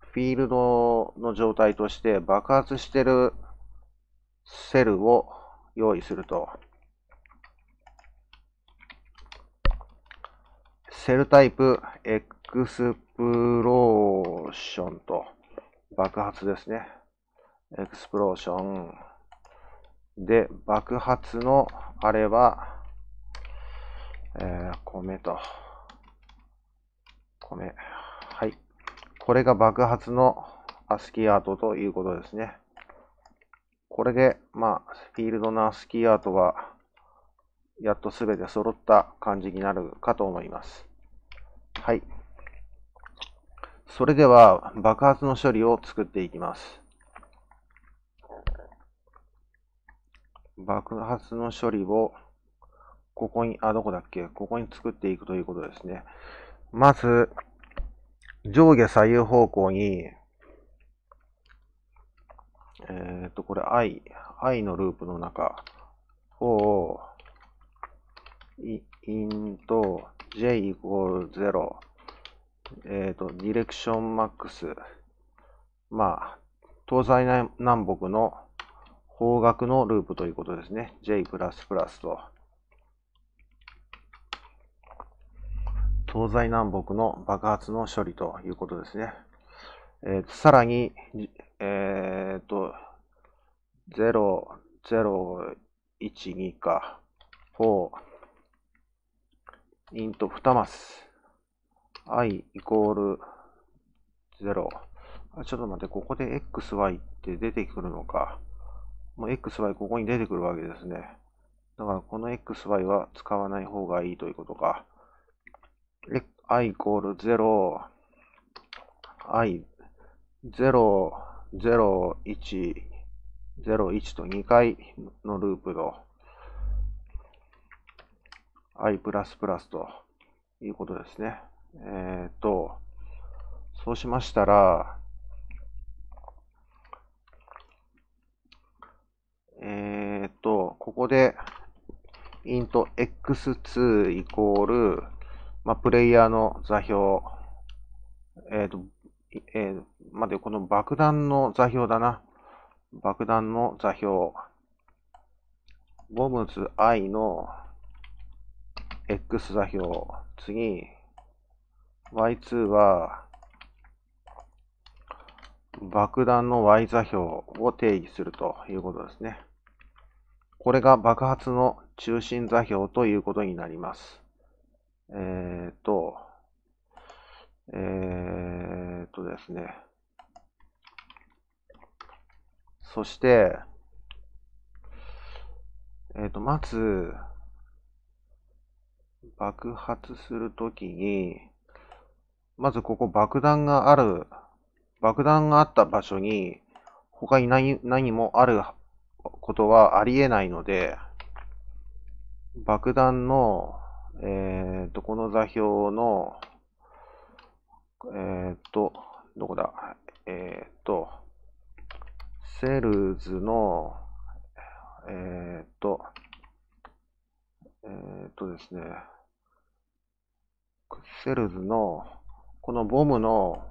フィールドの状態として爆発してるセルを用意すると。セルタイプエクスプローションと爆発ですね。エクスプローション。で、爆発のあれは、えー、米と。米。はい。これが爆発のアスキーアートということですね。これで、まあ、フィールドのアスキーアートは、やっとすべて揃った感じになるかと思います。はい。それでは爆発の処理を作っていきます。爆発の処理をここに、あ、どこだっけここに作っていくということですね。まず、上下左右方向に、えっ、ー、と、これ i、i のループの中を、インと j イコール0。えっ、ー、と、ディレクションマックス。まあ、東西南南北の方角のループということですね。j++ と。東西南北の爆発の処理ということですね。えー、さらに、えっ、ー、と、0、0、1、2か、4、イント2マス。i イコール0。あ、ちょっと待って、ここで xy って出てくるのか。もう xy ここに出てくるわけですね。だからこの xy は使わない方がいいということか。i イコール0、i 0、0、1、0、1と2回のループの i++ ということですね。えっ、ー、と、そうしましたら、えっ、ー、と、ここで、int x2 イコール、まあ、プレイヤーの座標、えっ、ー、と、えー、まで、この爆弾の座標だな。爆弾の座標。ボムズ i の x 座標、次、y2 は、爆弾の y 座標を定義するということですね。これが爆発の中心座標ということになります。えー、っと、えー、っとですね。そして、えー、っと、まず、爆発するときに、まずここ爆弾がある、爆弾があった場所に、他に何何もあることはありえないので、爆弾の、えっ、ー、と、この座標の、えっ、ー、と、どこだえっ、ー、と、セルズの、えっ、と、えっ、とですね、セルズの、このボムの、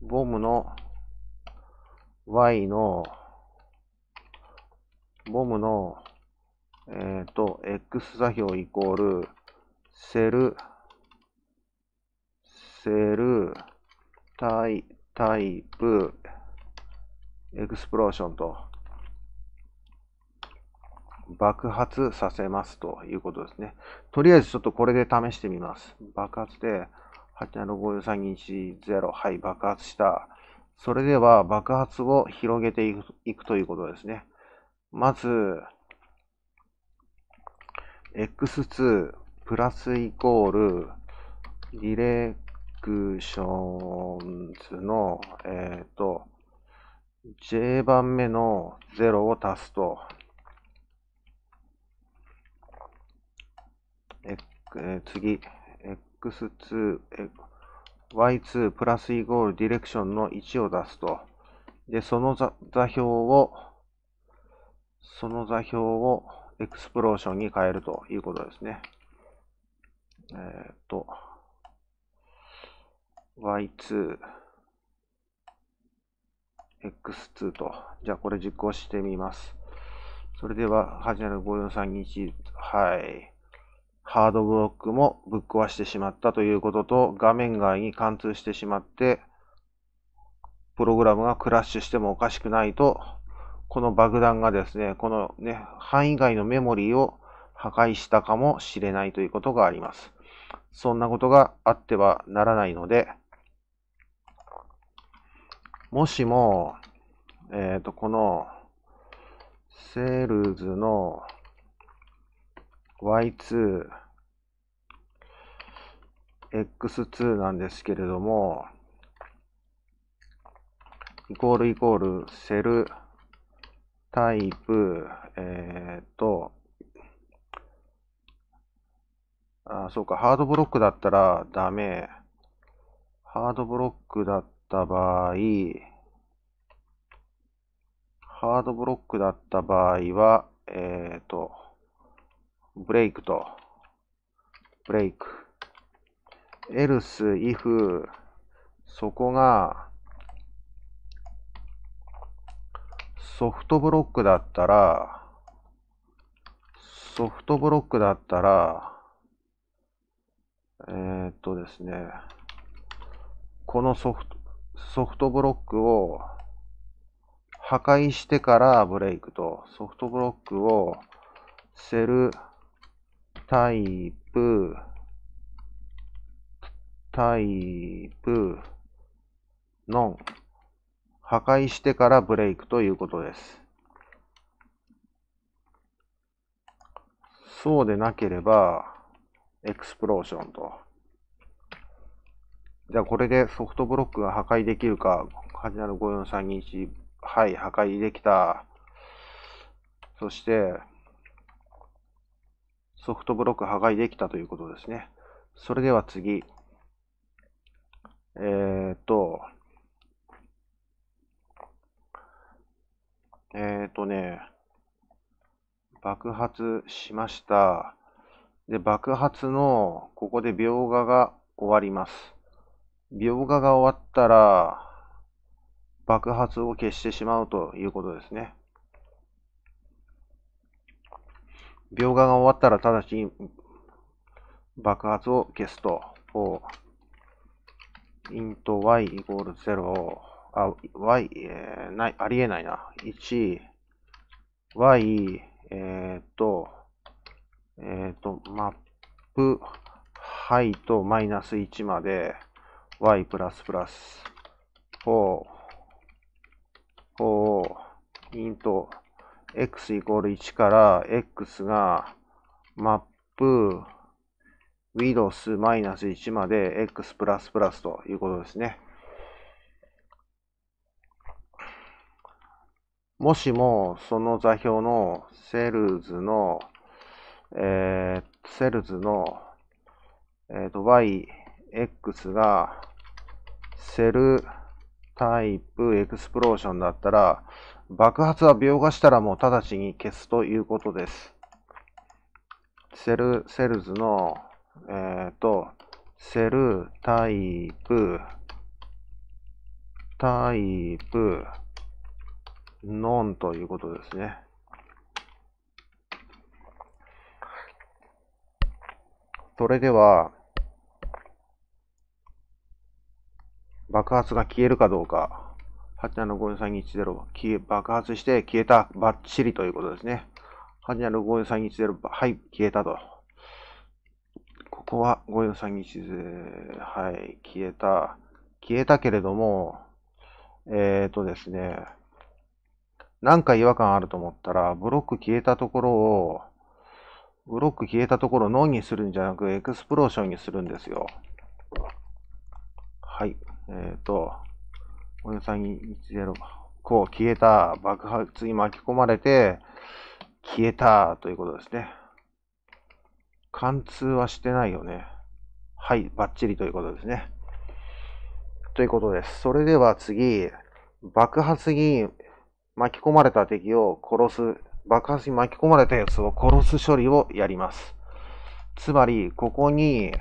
ボムの y の、ボムの、えっ、ー、と、x 座標イコール、セル、セル、タイ、タイプ、エクスプローションと。爆発させますということですね。とりあえずちょっとこれで試してみます。爆発で、8 7 5 3 2 0はい、爆発した。それでは爆発を広げていくいくということですね。まず、x2 プラスイコール、ディレクションズの、えっ、ー、と、j 番目の0を足すとえー、次、X2、Y2 プラスイゴールディレクションの1を出すと。で、その座標を、その座標をエクスプローションに変えるということですね。えー、っと、y2、x2 と。じゃあこれ実行してみます。それでは、8る5 4 3 2 1はい。ハードブロックもぶっ壊してしまったということと、画面外に貫通してしまって、プログラムがクラッシュしてもおかしくないと、この爆弾がですね、このね、範囲外のメモリーを破壊したかもしれないということがあります。そんなことがあってはならないので、もしも、えっ、ー、と、この、セールズの y2、x2 なんですけれども、イコールイコールセルタイプ、えっ、ー、と、あ、そうか、ハードブロックだったらダメ。ハードブロックだった場合、ハードブロックだった場合は、えっ、ー、と、ブレイクと、ブレイク。エルス、if、そこが、ソフトブロックだったら、ソフトブロックだったら、えー、っとですね、このソフト、ソフトブロックを破壊してからブレイクと、ソフトブロックをセル、タイプ、タイプ、ノン。破壊してからブレイクということです。そうでなければ、エクスプローションと。じゃあこれでソフトブロックが破壊できるか、カジナル5 4 3 2 1はい、破壊できた。そして、ソフトブロック破壊できたということですね。それでは次。えー、っと、えー、っとね、爆発しました。で、爆発の、ここで描画が終わります。描画が終わったら、爆発を消してしまうということですね。描画が終わったら直ちに爆発を消すと。for int y イコール0あ、y、えー、ない、ありえないな。1、y、えー、っと、えー、っと、マップ、はいとマイナス1まで、y プラスプラス、4、4、int x イコール1から x がマップ widows マイナス1まで x プラスプラスということですね。もしもその座標のセルズの、えー、セルズの、えーと、y、x がセルタイプエクスプローションだったら、爆発は描画したらもう直ちに消すということです。セル、セルズの、えっ、ー、と、セルタイプ、タイプ、ノンということですね。それでは、爆発が消えるかどうか。875310は消え、爆発して消えた、バッチリということですね。875310、はい、消えたと。ここは54310、はい、消えた。消えたけれども、えっ、ー、とですね、なんか違和感あると思ったら、ブロック消えたところを、ブロック消えたところをノンにするんじゃなく、エクスプローションにするんですよ。はい。えっ、ー、と、およさぎ10。こう、消えた。爆発に巻き込まれて、消えた。ということですね。貫通はしてないよね。はい、バッチリということですね。ということです。それでは次、爆発に巻き込まれた敵を殺す、爆発に巻き込まれたやつを殺す処理をやります。つまり、ここに、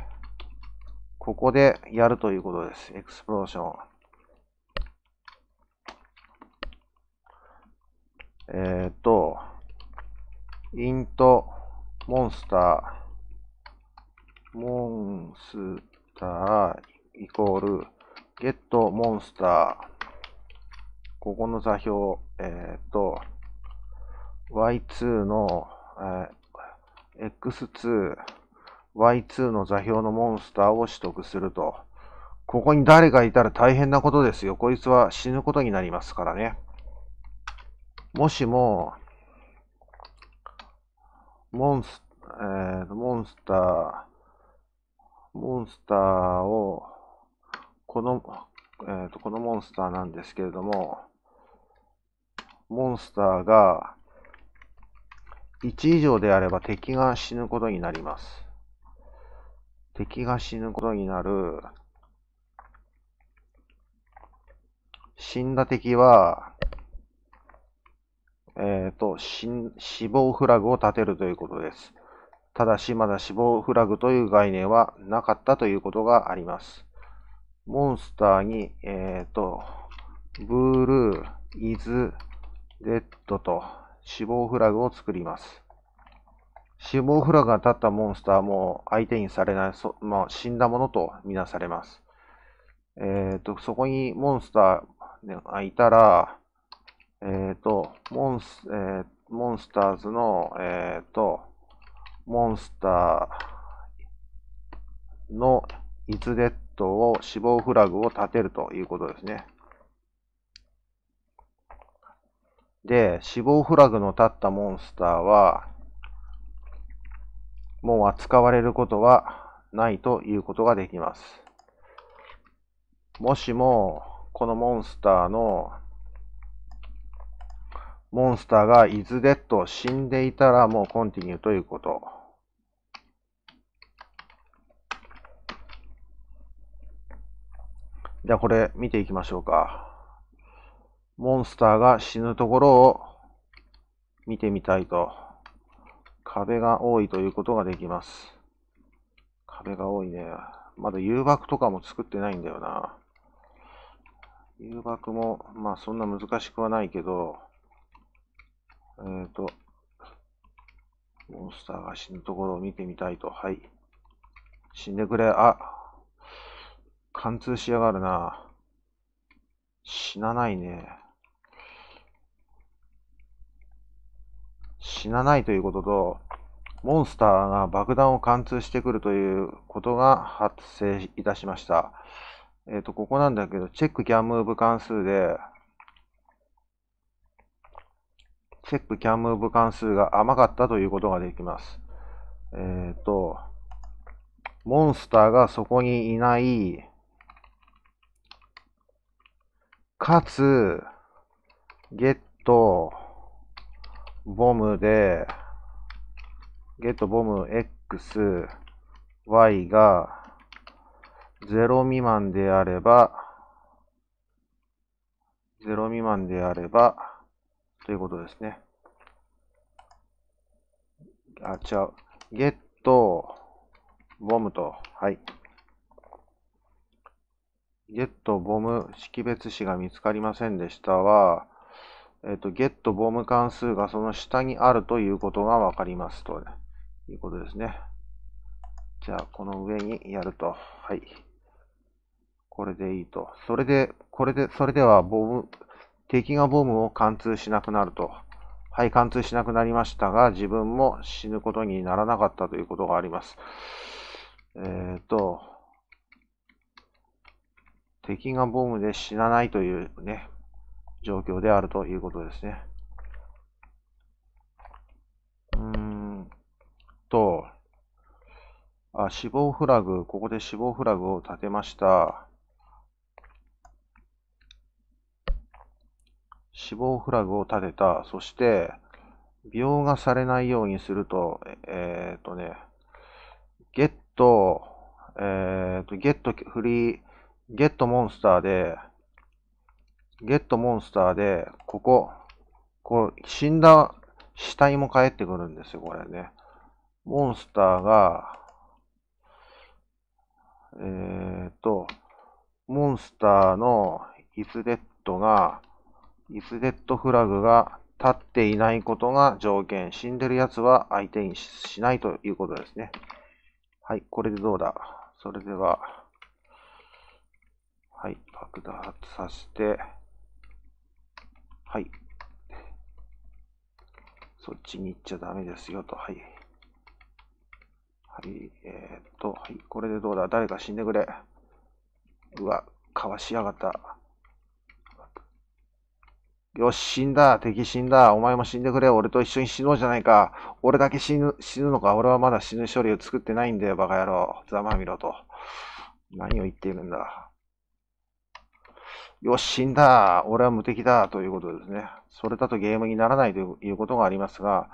ここでやるということです。エクスプローション。えっ、ー、と、int モンスター、モンスターイコール、ゲットモンスター、ここの座標、えっ、ー、と、y2 の、えー、x2、y2 の座標のモンスターを取得すると。ここに誰がいたら大変なことですよ。こいつは死ぬことになりますからね。もしも、モンス、えー、モンスター、モンスターを、この、えーと、とこのモンスターなんですけれども、モンスターが1以上であれば敵が死ぬことになります。敵が死ぬことになる。死んだ敵は、えっ、ー、と、死亡フラグを立てるということです。ただし、まだ死亡フラグという概念はなかったということがあります。モンスターに、えっ、ー、と、ブルー、イズ、レッドと死亡フラグを作ります。死亡フラグが立ったモンスターも相手にされない、そまあ、死んだものとみなされます。えっ、ー、と、そこにモンスターがいたら、えっ、ー、と、モンス、えー、モンスターズの、えっ、ー、と、モンスターのいつデッドを死亡フラグを立てるということですね。で、死亡フラグの立ったモンスターは、もう扱われることはないということができます。もしも、このモンスターのモンスターがイズデッド死んでいたらもうコンティニューということ。じゃあこれ見ていきましょうか。モンスターが死ぬところを見てみたいと。壁が多いということができます。壁が多いね。まだ誘爆とかも作ってないんだよな。誘爆も、まあそんな難しくはないけど、えっ、ー、と、モンスターが死ぬところを見てみたいと。はい。死んでくれ。あ、貫通しやがるな。死なないね。死なないということと、モンスターが爆弾を貫通してくるということが発生いたしました。えっ、ー、と、ここなんだけど、チェックキャンムーブ関数で、チェックキャンムーブ関数が甘かったということができます。えっ、ー、と、モンスターがそこにいない、かつ、ゲット、ボムで、ゲットボム X、Y が0未満であれば、0未満であれば、ということですね。あ、違う。ゲット、ボムと、はい。ゲット、ボム、識別子が見つかりませんでしたは、えっ、と、ゲット、ボム関数がその下にあるということがわかりますと、いうことですね。じゃあ、この上にやると。はい。これでいいと。それで、これで、それでは、ボム、敵がボムを貫通しなくなると。はい、貫通しなくなりましたが、自分も死ぬことにならなかったということがあります。えっ、ー、と、敵がボムで死なないというね、状況であるということですね。うーんと、あ、死亡フラグ、ここで死亡フラグを立てました。死亡フラグを立てた。そして、描画されないようにすると、えっ、とね、ゲット、えっ、と、ゲットフリー、ゲットモンスターで、ゲットモンスターで、ここ、こう、死んだ死体も返ってくるんですよ、これね。モンスターが、えっ、と、モンスターのイズデッドが、if フラグが立っていないことが条件。死んでるやつは相手にしないということですね。はい、これでどうだそれでは、はい、爆弾発させて、はい、そっちに行っちゃダメですよと、はい。はい、えー、っと、はい、これでどうだ誰か死んでくれ。うわ、かわしやがった。よし、死んだ、敵死んだ、お前も死んでくれ、俺と一緒に死のうじゃないか、俺だけ死ぬ死ぬのか、俺はまだ死ぬ処理を作ってないんだよ、バカ野郎、ざまみろと。何を言っているんだ。よし、死んだ、俺は無敵だ、ということですね。それだとゲームにならないということがありますが、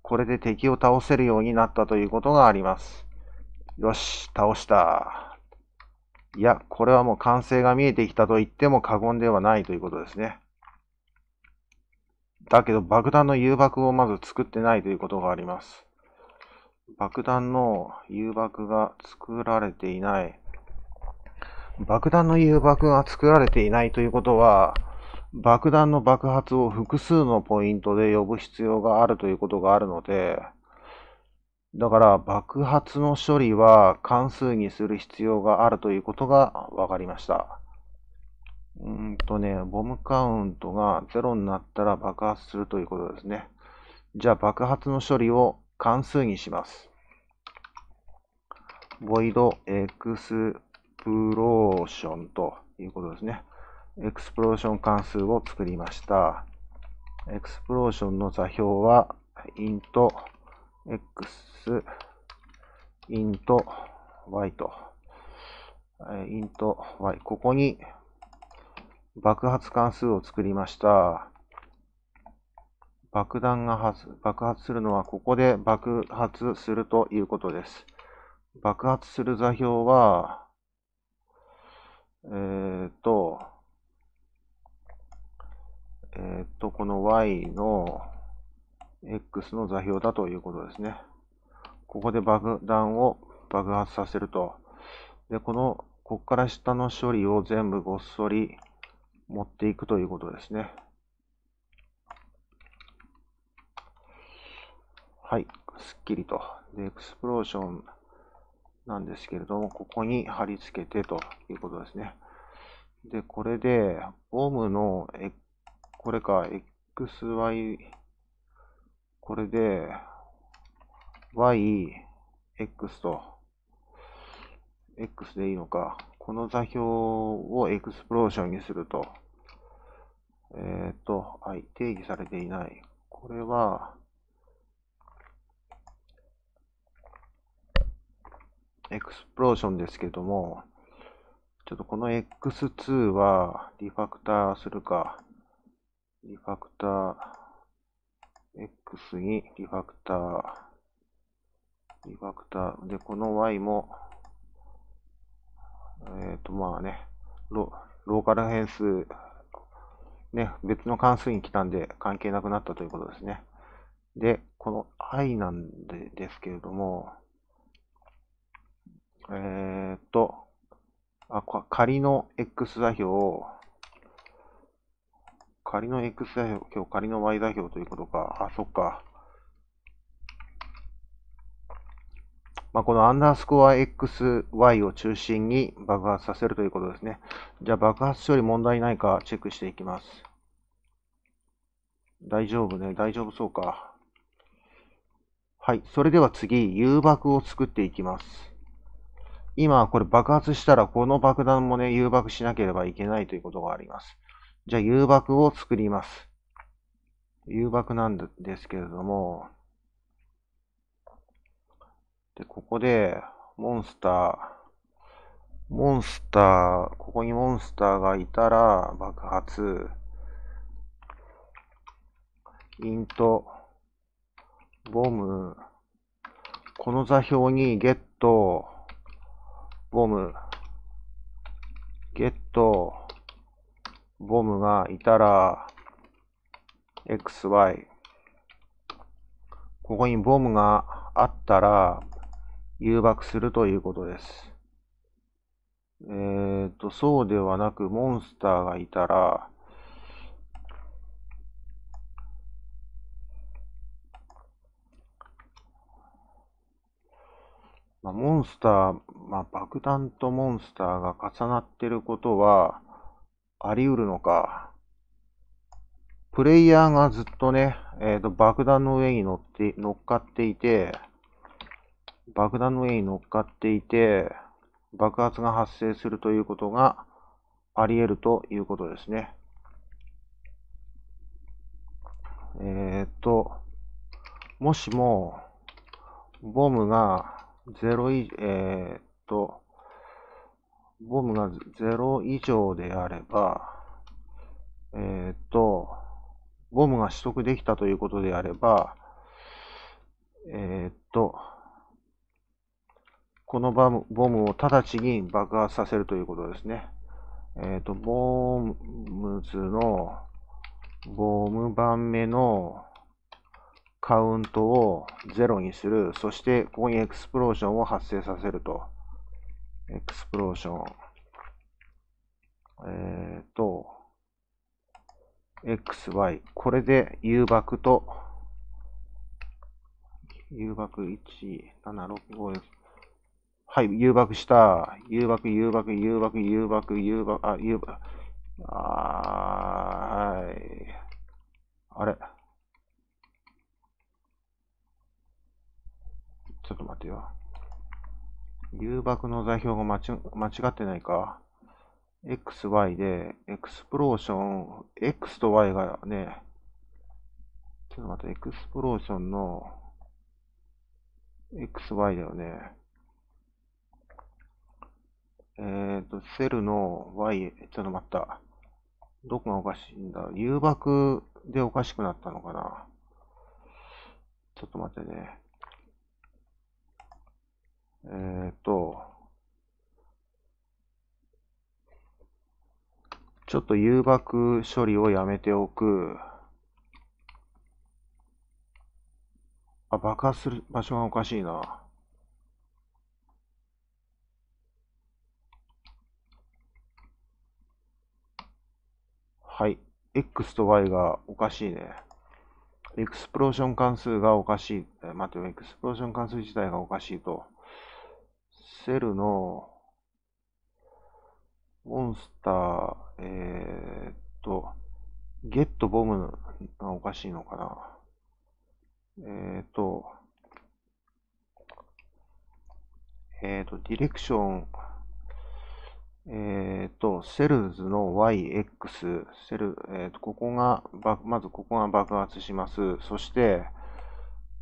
これで敵を倒せるようになったということがあります。よし、倒した。いや、これはもう完成が見えてきたと言っても過言ではないということですね。だけど爆弾の誘爆をまず作ってないということがあります。爆弾の誘爆が作られていない。爆弾の誘爆が作られていないということは、爆弾の爆発を複数のポイントで呼ぶ必要があるということがあるので、だから爆発の処理は関数にする必要があるということが分かりました。うんとね、ボムカウントが0になったら爆発するということですね。じゃあ爆発の処理を関数にします。ボイドエクスプローションということですね。エクスプローション関数を作りました。エクスプローションの座標は int x int y と int y。ここに爆発関数を作りました。爆弾が発爆発するのはここで爆発するということです。爆発する座標は、えっ、と、えっ、と、この y の x の座標だということですね。ここで爆弾を爆発させると。で、この、こっから下の処理を全部ごっそり持っていくということですね。はい、すっきりと。で、エクスプローションなんですけれども、ここに貼り付けてということですね。で、これで、オムの、え、これか、xy、これで、y、x と、x でいいのか、この座標をエクスプローションにすると、えっ、ー、と、はい、定義されていない。これは、エクスプローションですけども、ちょっとこの X2 はリファクターするか、リファクター、X にリファクター、リファクター、で、この Y もえっ、ー、と、まあねロ、ローカル変数、ね、別の関数に来たんで関係なくなったということですね。で、この i なんでですけれども、えっ、ー、と、あ、仮の x 座標を、仮の x 座標、今日仮の y 座標ということか。あ、そっか。まあ、このアンダースコア XY を中心に爆発させるということですね。じゃあ爆発処理問題ないかチェックしていきます。大丈夫ね。大丈夫そうか。はい。それでは次、誘爆を作っていきます。今、これ爆発したら、この爆弾もね、誘爆しなければいけないということがあります。じゃあ、誘爆を作ります。誘爆なんですけれども、で、ここで、モンスター、モンスター、ここにモンスターがいたら、爆発、イント、ボム、この座標にゲット、ボム、ゲット、ボムがいたら、XY。ここにボムがあったら、誘爆するということです。えっ、ー、と、そうではなく、モンスターがいたら、まあ、モンスター、まあ、爆弾とモンスターが重なってることは、あり得るのか。プレイヤーがずっとね、えっ、ー、と、爆弾の上に乗って、乗っかっていて、爆弾の上に乗っかっていて、爆発が発生するということがあり得るということですね。えっ、と、もしも、ボムが0以、えっ、と、ボムが0以上であれば、えっ、と、ボムが取得できたということであれば、えっ、と、このバムボムを直ちに爆発させるということですね。えっ、ー、と、ボームズの、ボーム番目のカウントを0にする。そして、ここにエクスプローションを発生させると。エクスプローション。えっ、ー、と、x, y。これで誘爆と、誘爆1、7、6、5、はい、誘爆した。誘爆、誘爆、誘爆、誘爆、誘爆、あ、誘爆。あー、はい。あれ。ちょっと待ってよ。誘爆の座標が間違ってないか。x, y で、エクスプローション、x と y がね、ちょっと待って、エクスプローションの xy だよね。えっ、ー、と、セルの y、ちょっと待った。どこがおかしいんだ誘爆でおかしくなったのかなちょっと待ってね。えっ、ー、と、ちょっと誘爆処理をやめておく。あ、爆発する場所がおかしいな。はい。X と Y がおかしいね。エクスプローション関数がおかしい。え待ってエクスプローション関数自体がおかしいと。セルの、モンスター、えー、っと、ゲットボムがおかしいのかな。えー、っと、えー、っと、ディレクション、えっ、ー、と、セルズの YX、セル、えっ、ー、と、ここが、まずここが爆発します。そして、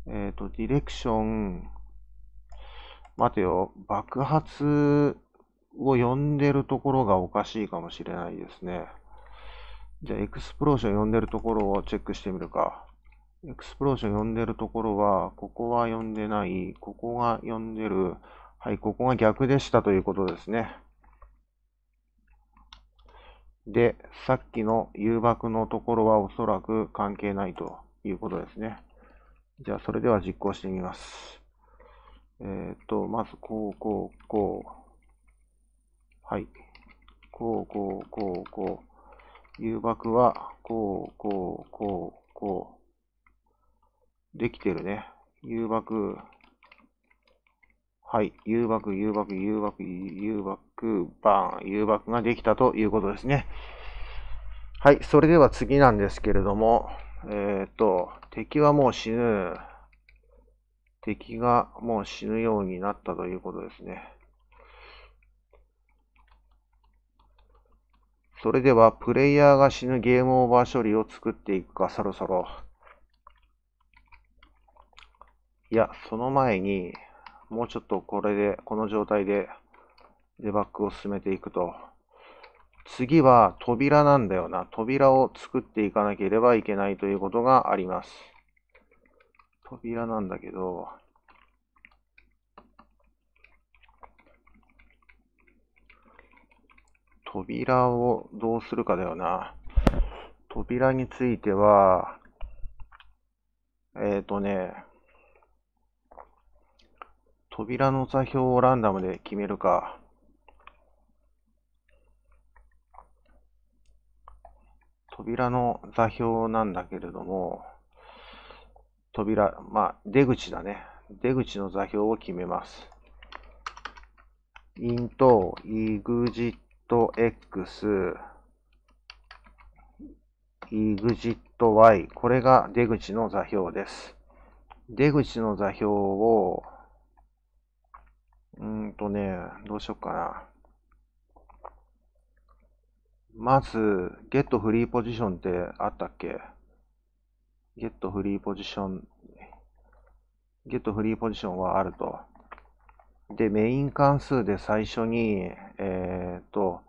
えっ、ー、と、ディレクション、待てよ、爆発を呼んでるところがおかしいかもしれないですね。じゃあ、エクスプローション呼んでるところをチェックしてみるか。エクスプローション呼んでるところは、ここは呼んでない、ここが呼んでる、はい、ここが逆でしたということですね。で、さっきの誘爆のところはおそらく関係ないということですね。じゃあ、それでは実行してみます。えっ、ー、と、まず、こう、こう、こう。はい。こう、こう、こう、こう。誘爆は、こう、こう、こう、こう。できてるね。誘爆。はい。誘爆、誘爆、誘爆、誘爆、バーン、誘爆ができたということですね。はい。それでは次なんですけれども、えっ、ー、と、敵はもう死ぬ。敵がもう死ぬようになったということですね。それでは、プレイヤーが死ぬゲームオーバー処理を作っていくか、そろそろ。いや、その前に、もうちょっとこれで、この状態でデバッグを進めていくと、次は扉なんだよな。扉を作っていかなければいけないということがあります。扉なんだけど、扉をどうするかだよな。扉については、えっ、ー、とね、扉の座標をランダムで決めるか。扉の座標なんだけれども、扉、まあ、出口だね。出口の座標を決めます。int exitx exity これが出口の座標です。出口の座標をうんとね、どうしよっかな。まず、ゲットフリーポジションってあったっけゲットフリーポジション、ゲットフリーポジションはあると。で、メイン関数で最初に、えっ、ー、と、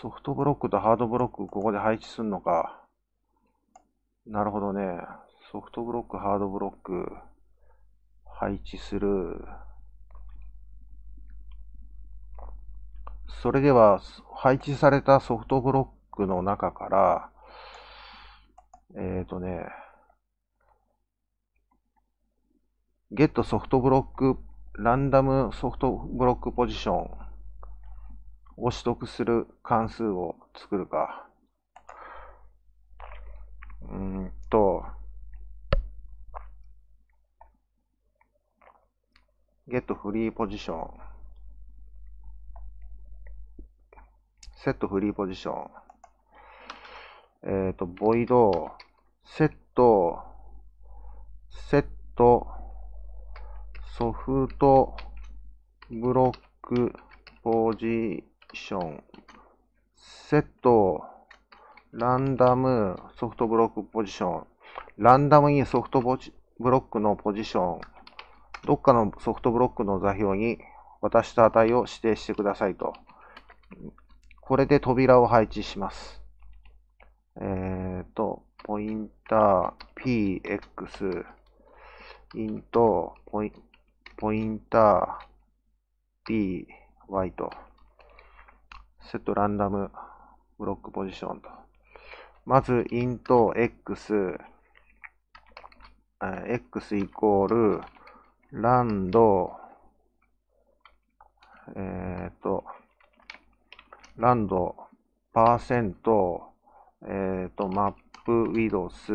ソフトブロックとハードブロックここで配置するのか。なるほどね。ソフトブロック、ハードブロック、配置する。それでは、配置されたソフトブロックの中から、えっ、ー、とね、ゲットソフトブロック、ランダムソフトブロックポジションを取得する関数を作るか。うんと、ゲットフリーポジション。セットフリーポジション。えっ、ー、と、ボイド、セット、セット、ソフト、ブロック、ポジション、セット、ランダム、ソフトブロックポジション、ランダムにソフトブロックのポジション、どっかのソフトブロックの座標に渡した値を指定してくださいと。これで扉を配置します。えっ、ー、と、ポインター px イントポイポインター py と、セットランダムブロックポジションと。まず、イント x、x イコール、ランド、えっ、ー、と、ランド、パーセント、えっ、ー、と、マップ、ウィドス、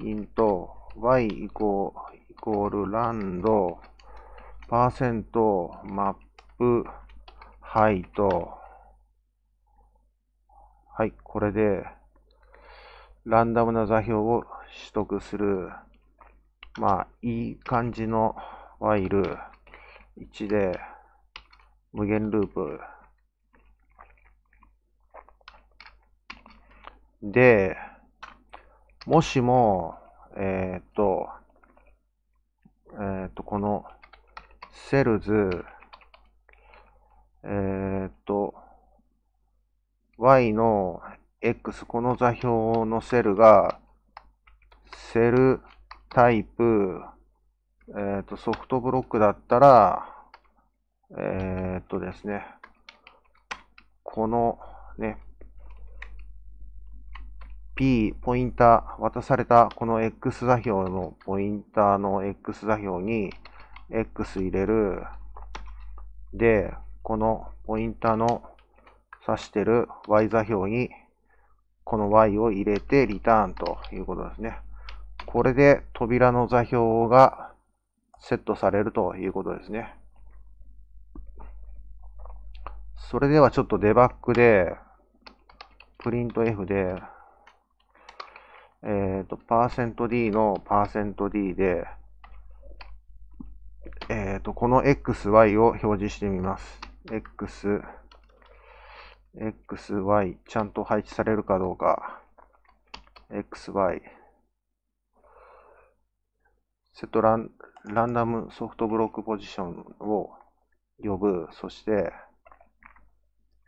ヒント、y イコイコールランド、パーセント、マップ、ハイト。はい、これで、ランダムな座標を取得する。まあ、いい感じのワイル1で、無限ループ。で、もしも、えー、っと、えー、っと、この、セルズ、えー、っと、y の x、この座標のセルが、セルタイプ、えー、っと、ソフトブロックだったら、えっとですね、このね、P、ポインター、渡されたこの X 座標のポインターの X 座標に X 入れる。で、このポインターの指してる Y 座標にこの Y を入れてリターンということですね。これで扉の座標がセットされるということですね。それではちょっとデバッグで、プリント F でえっ、ー、と、パーセント %d のパーセント %d で、えっ、ー、と、この xy を表示してみます。x、xy、ちゃんと配置されるかどうか。xy、セットランランダムソフトブロックポジションを呼ぶ。そして、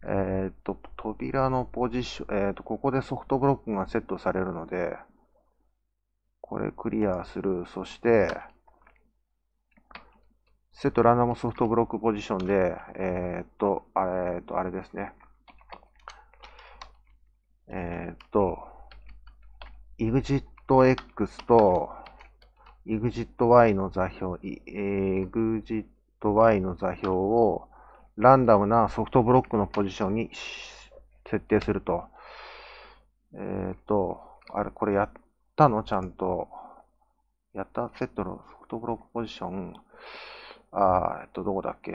えっ、と、扉のポジション、えっ、と、ここでソフトブロックがセットされるので、これクリアする。そして、セットランダムソフトブロックポジションで、えっ、と、あれ、えっ、と、あれですね。えっ、と、ExitX と ExitY の座標、ExitY の座標をランダムなソフトブロックのポジションに設定すると。えっ、ー、と、あれ、これやったのちゃんと。やったセットのソフトブロックポジション。あえっと、どこだっけ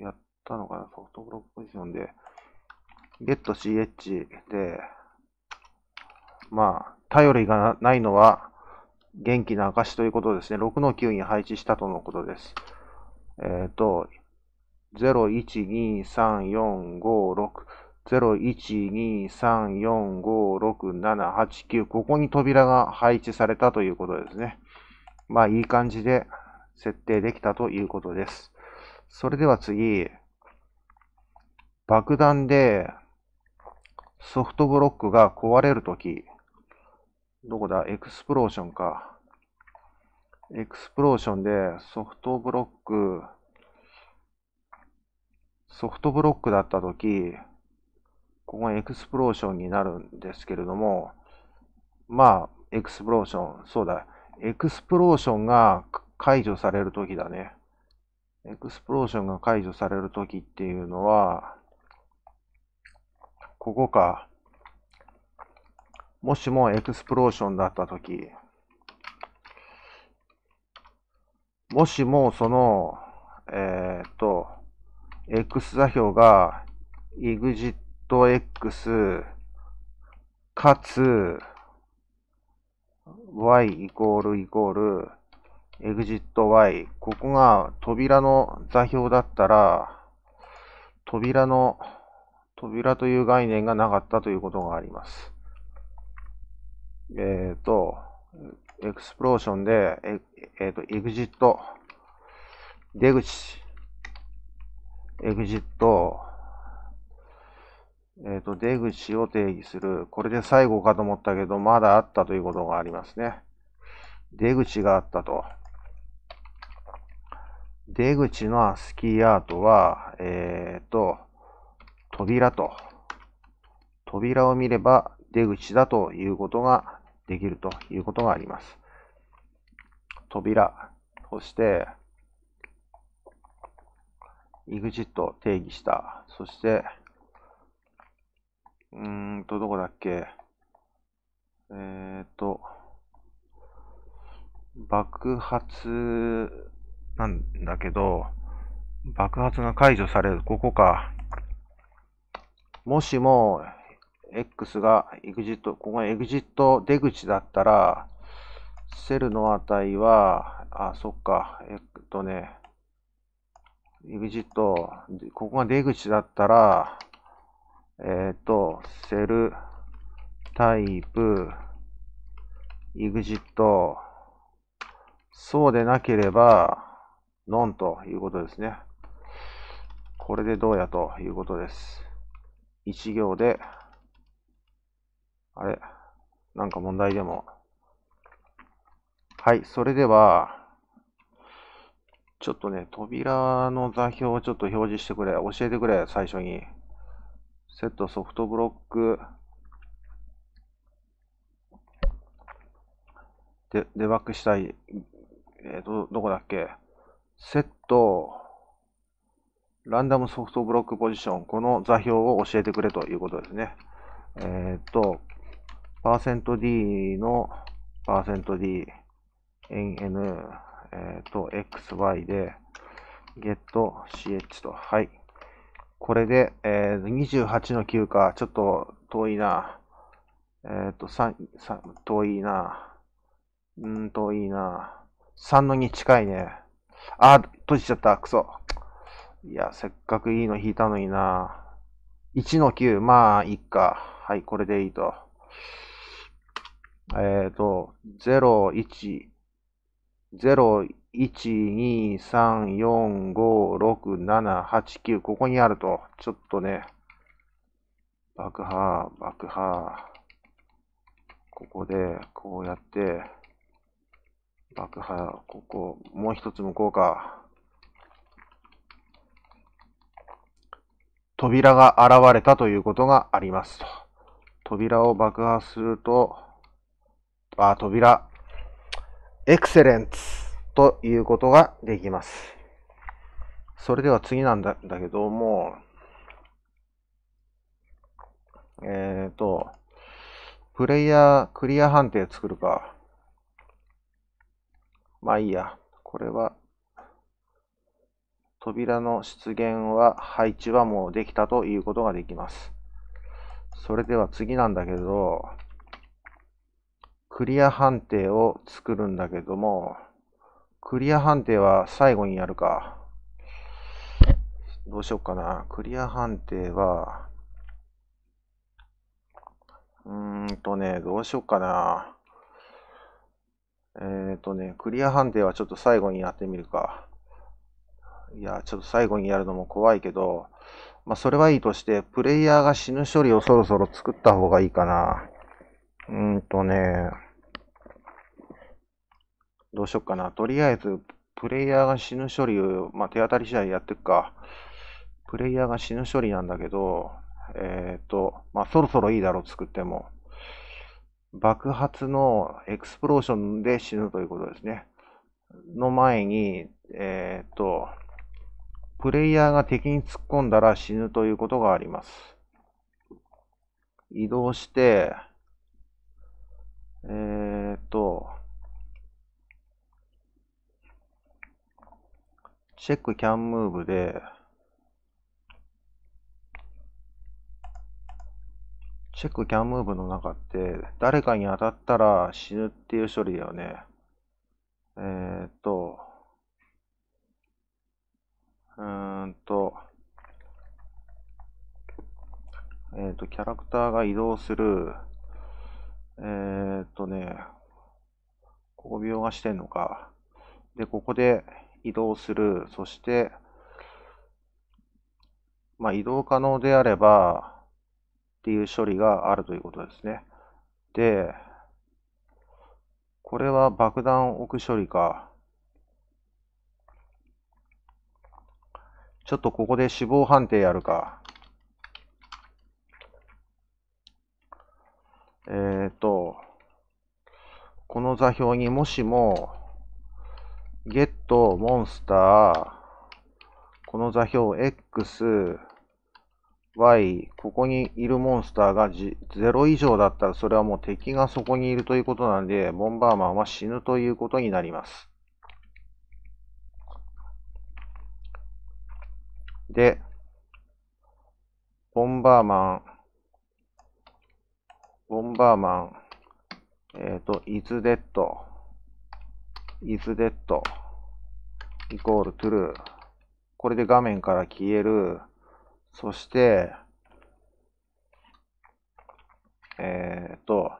やったのかなソフトブロックポジションで。getch で、まあ、頼りがないのは元気な証ということですね。6の9に配置したとのことです。えっ、ー、と、01234560123456789ここに扉が配置されたということですね。まあいい感じで設定できたということです。それでは次、爆弾でソフトブロックが壊れるとき、どこだエクスプローションか。エクスプローションでソフトブロックソフトブロックだったとき、ここがエクスプローションになるんですけれども、まあ、エクスプローション、そうだ、エクスプローションが解除されるときだね。エクスプローションが解除されるときっていうのは、ここか。もしもエクスプローションだったとき、もしもその、えー、っと、x 座標が exitx かつ y イコールイコール exity ここが扉の座標だったら扉の扉という概念がなかったということがあります。えっ、ー、と、エクスプローションで、えっ、えー、と、エグジット、出口エグジット、えっ、ー、と、出口を定義する。これで最後かと思ったけど、まだあったということがありますね。出口があったと。出口のアスキーアートは、えっ、ー、と、扉と。扉を見れば出口だということができるということがあります。扉。そして、EXIT 定義した。そして、うーんと、どこだっけえっ、ー、と、爆発なんだけど、爆発が解除される。ここか。もしも、X が EXIT、ここが EXIT 出口だったら、セルの値は、あ、そっか、えっとね、グジット、ここが出口だったら、えっ、ー、と、セルタイプ、グジット、そうでなければ、ノンということですね。これでどうやということです。一行で、あれなんか問題でも。はい、それでは、ちょっとね、扉の座標をちょっと表示してくれ。教えてくれ、最初に。セットソフトブロック。で、デバッグしたい。えっ、ー、と、どこだっけセット、ランダムソフトブロックポジション。この座標を教えてくれということですね。えっ、ー、と、パーセント %D のパーセント %D、n、えっ、ー、と、xy で、getch と。はい。これで、えー、28の9か。ちょっと遠いな。えっ、ー、と、3、3、遠いな。うん遠いな。3の2近いね。あ、閉じちゃった。くそ。いや、せっかくいいの引いたのにな。1の9。まあ、いっか。はい、これでいいと。えっ、ー、と、0、1、0、1、2、3、4、5、6、7、8、9、ここにあると、ちょっとね、爆破、爆破、ここで、こうやって、爆破、ここ、もう一つ向こうか。扉が現れたということがあります扉を爆破すると、あ、扉、エクセレンツということができます。それでは次なんだだけども、えっ、ー、と、プレイヤークリア判定作るか。まあいいや。これは、扉の出現は、配置はもうできたということができます。それでは次なんだけど、クリア判定を作るんだけども、クリア判定は最後にやるか。どうしようかな。クリア判定は、うーんとね、どうしようかな。えっ、ー、とね、クリア判定はちょっと最後にやってみるか。いや、ちょっと最後にやるのも怖いけど、まあ、それはいいとして、プレイヤーが死ぬ処理をそろそろ作った方がいいかな。うんとね、どうしよっかな。とりあえず、プレイヤーが死ぬ処理を、まあ、手当たり次第やっていくか。プレイヤーが死ぬ処理なんだけど、えっ、ー、と、まあ、そろそろいいだろう、作っても。爆発のエクスプローションで死ぬということですね。の前に、えっ、ー、と、プレイヤーが敵に突っ込んだら死ぬということがあります。移動して、えっ、ー、と、チェックキャンムーブで、チェックキャンムーブの中って、誰かに当たったら死ぬっていう処理だよね。えー、っと、うーんと、えー、っと、キャラクターが移動する、えー、っとね、ここ描画してんのか。で、ここで、移動する、そして、まあ、移動可能であればっていう処理があるということですね。で、これは爆弾置く処理か。ちょっとここで死亡判定やるか。えっ、ー、と、この座標にもしも、ゲットモンスター、この座標 X、Y、ここにいるモンスターが0以上だったらそれはもう敵がそこにいるということなんで、ボンバーマンは死ぬということになります。で、ボンバーマン、ボンバーマン、えっ、ー、と、イズデッド。is dead イコール true。これで画面から消える。そして、えー、っと、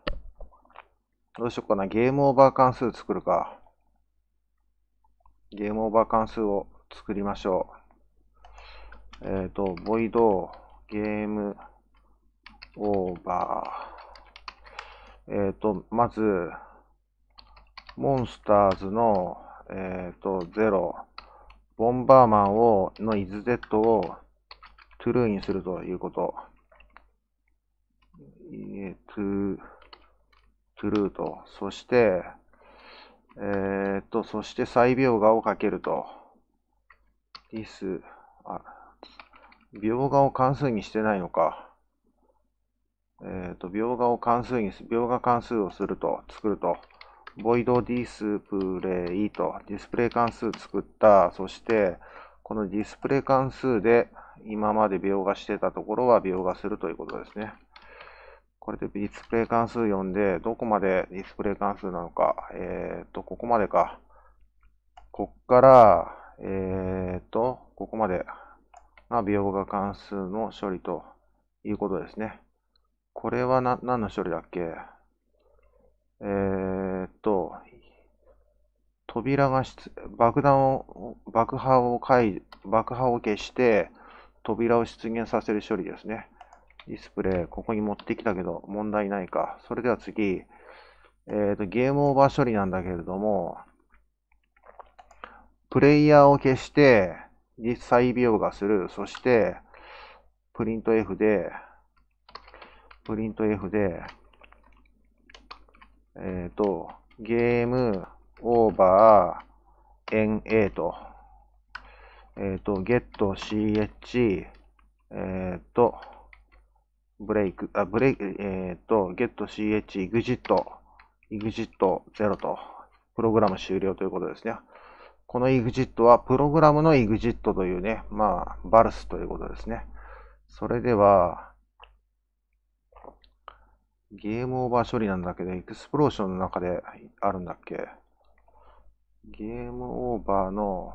どうしようかな。ゲームオーバー関数作るか。ゲームオーバー関数を作りましょう。えっ、ー、と、ボイドゲームオーバー。えっ、ー、と、まず、モンスターズの、えっ、ー、と、ロ、ボンバーマンを、のイズゼットをトゥルーにするということ。えー、トゥ、トゥルーと。そして、えー、っと、そして再描画をかけると。this, あ、描画を関数にしてないのか。えー、っと、描画を関数にす、描画関数をすると、作ると。ボイドディスプレイとディスプレイ関数作った。そして、このディスプレイ関数で今まで描画してたところは描画するということですね。これでディスプレイ関数読んで、どこまでディスプレイ関数なのか。えっ、ー、と、ここまでか。こっから、えっ、ー、と、ここまでが描画関数の処理ということですね。これは何の処理だっけえー、っと、扉が爆弾を、爆破を解、爆破を消して、扉を出現させる処理ですね。ディスプレイ、ここに持ってきたけど、問題ないか。それでは次、えー、と、ゲームオーバー処理なんだけれども、プレイヤーを消して、実際描画する。そして、プリント F で、プリント F で、えっ、ー、と、ゲームオーバー NA と、えっ、ー、と、ゲット CH、えっ、ー、と、ブレイク、あ、ブレイク、えっ、と、ゲット CH ット、エグジットゼロと、プログラム終了ということですね。このグジットはプログラムのグジットというね、まあ、バルスということですね。それでは、ゲームオーバー処理なんだけど、エクスプローションの中であるんだっけゲームオーバーの、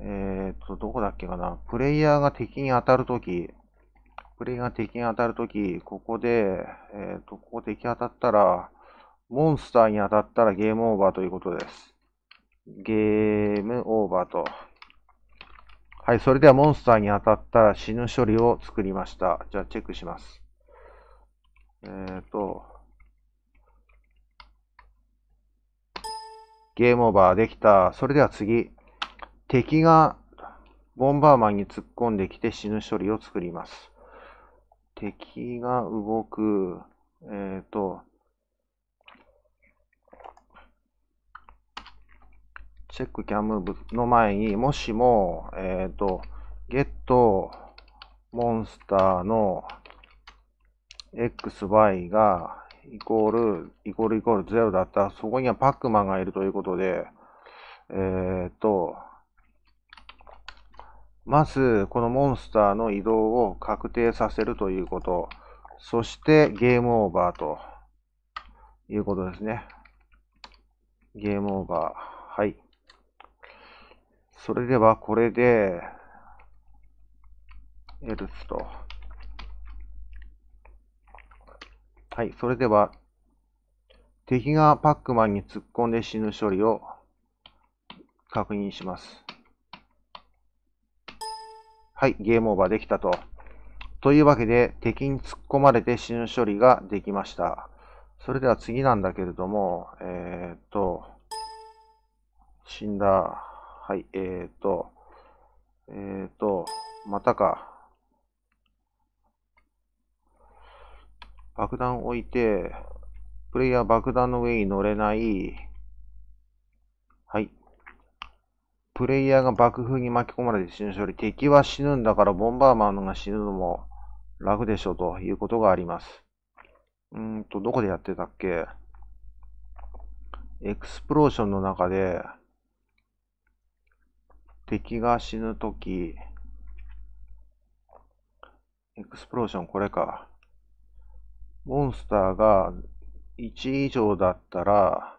えっ、ー、と、どこだっけかな。プレイヤーが敵に当たるとき、プレイヤーが敵に当たるとき、ここで、えっ、ー、と、ここ敵当たったら、モンスターに当たったらゲームオーバーということです。ゲームオーバーと。はい、それではモンスターに当たったら死ぬ処理を作りました。じゃあチェックします。えっ、ー、と、ゲームオーバーできた。それでは次。敵がボンバーマンに突っ込んできて死ぬ処理を作ります。敵が動く。えっ、ー、と、チェックキャンムーブの前に、もしも、えっ、ー、と、ゲットモンスターの xy がイコール、イコールイコール0だった。そこにはパックマンがいるということで、えー、っと、まず、このモンスターの移動を確定させるということ。そして、ゲームオーバーということですね。ゲームオーバー。はい。それでは、これで、エルスと。はい、それでは、敵がパックマンに突っ込んで死ぬ処理を確認します。はい、ゲームオーバーできたと。というわけで、敵に突っ込まれて死ぬ処理ができました。それでは次なんだけれども、えー、っと、死んだ。はい、えー、っと、えー、っと、またか。爆弾置いて、プレイヤー爆弾の上に乗れない。はい。プレイヤーが爆風に巻き込まれて死ぬ処理。敵は死ぬんだからボンバーマンが死ぬのも楽でしょうということがあります。うんと、どこでやってたっけエクスプローションの中で敵が死ぬとき、エクスプローションこれか。モンスターが1以上だったら、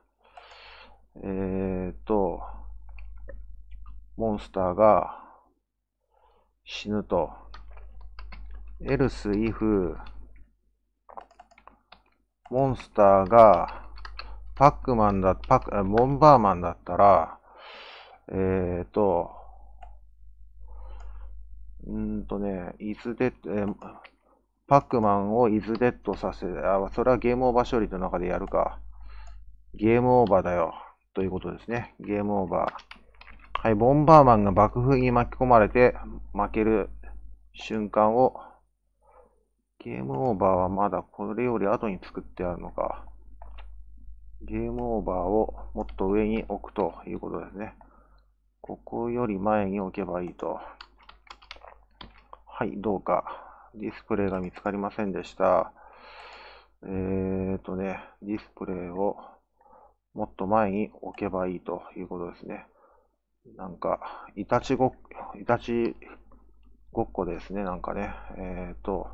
えっ、ー、と、モンスターが死ぬと。else if モンスターがパックマンだ、パック、モンバーマンだったら、えっ、ー、と、んーとね、いつで、えーパックマンをイズデッドさせ、あ、それはゲームオーバー処理の中でやるか。ゲームオーバーだよ。ということですね。ゲームオーバー。はい、ボンバーマンが爆風に巻き込まれて負ける瞬間を、ゲームオーバーはまだこれより後に作ってあるのか。ゲームオーバーをもっと上に置くということですね。ここより前に置けばいいと。はい、どうか。ディスプレイが見つかりませんでした。えーとね、ディスプレイをもっと前に置けばいいということですね。なんか、いたちごっ、いたちごっこですね、なんかね。えーと、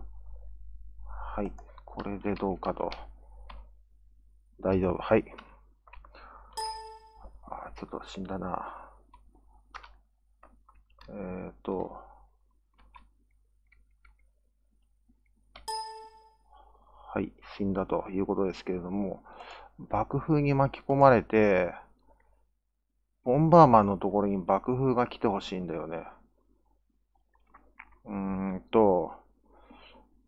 はい、これでどうかと。大丈夫、はい。あ、ちょっと死んだな。えっ、ー、と、はい、死んだということですけれども、爆風に巻き込まれて、ボンバーマンのところに爆風が来てほしいんだよね。うーんと、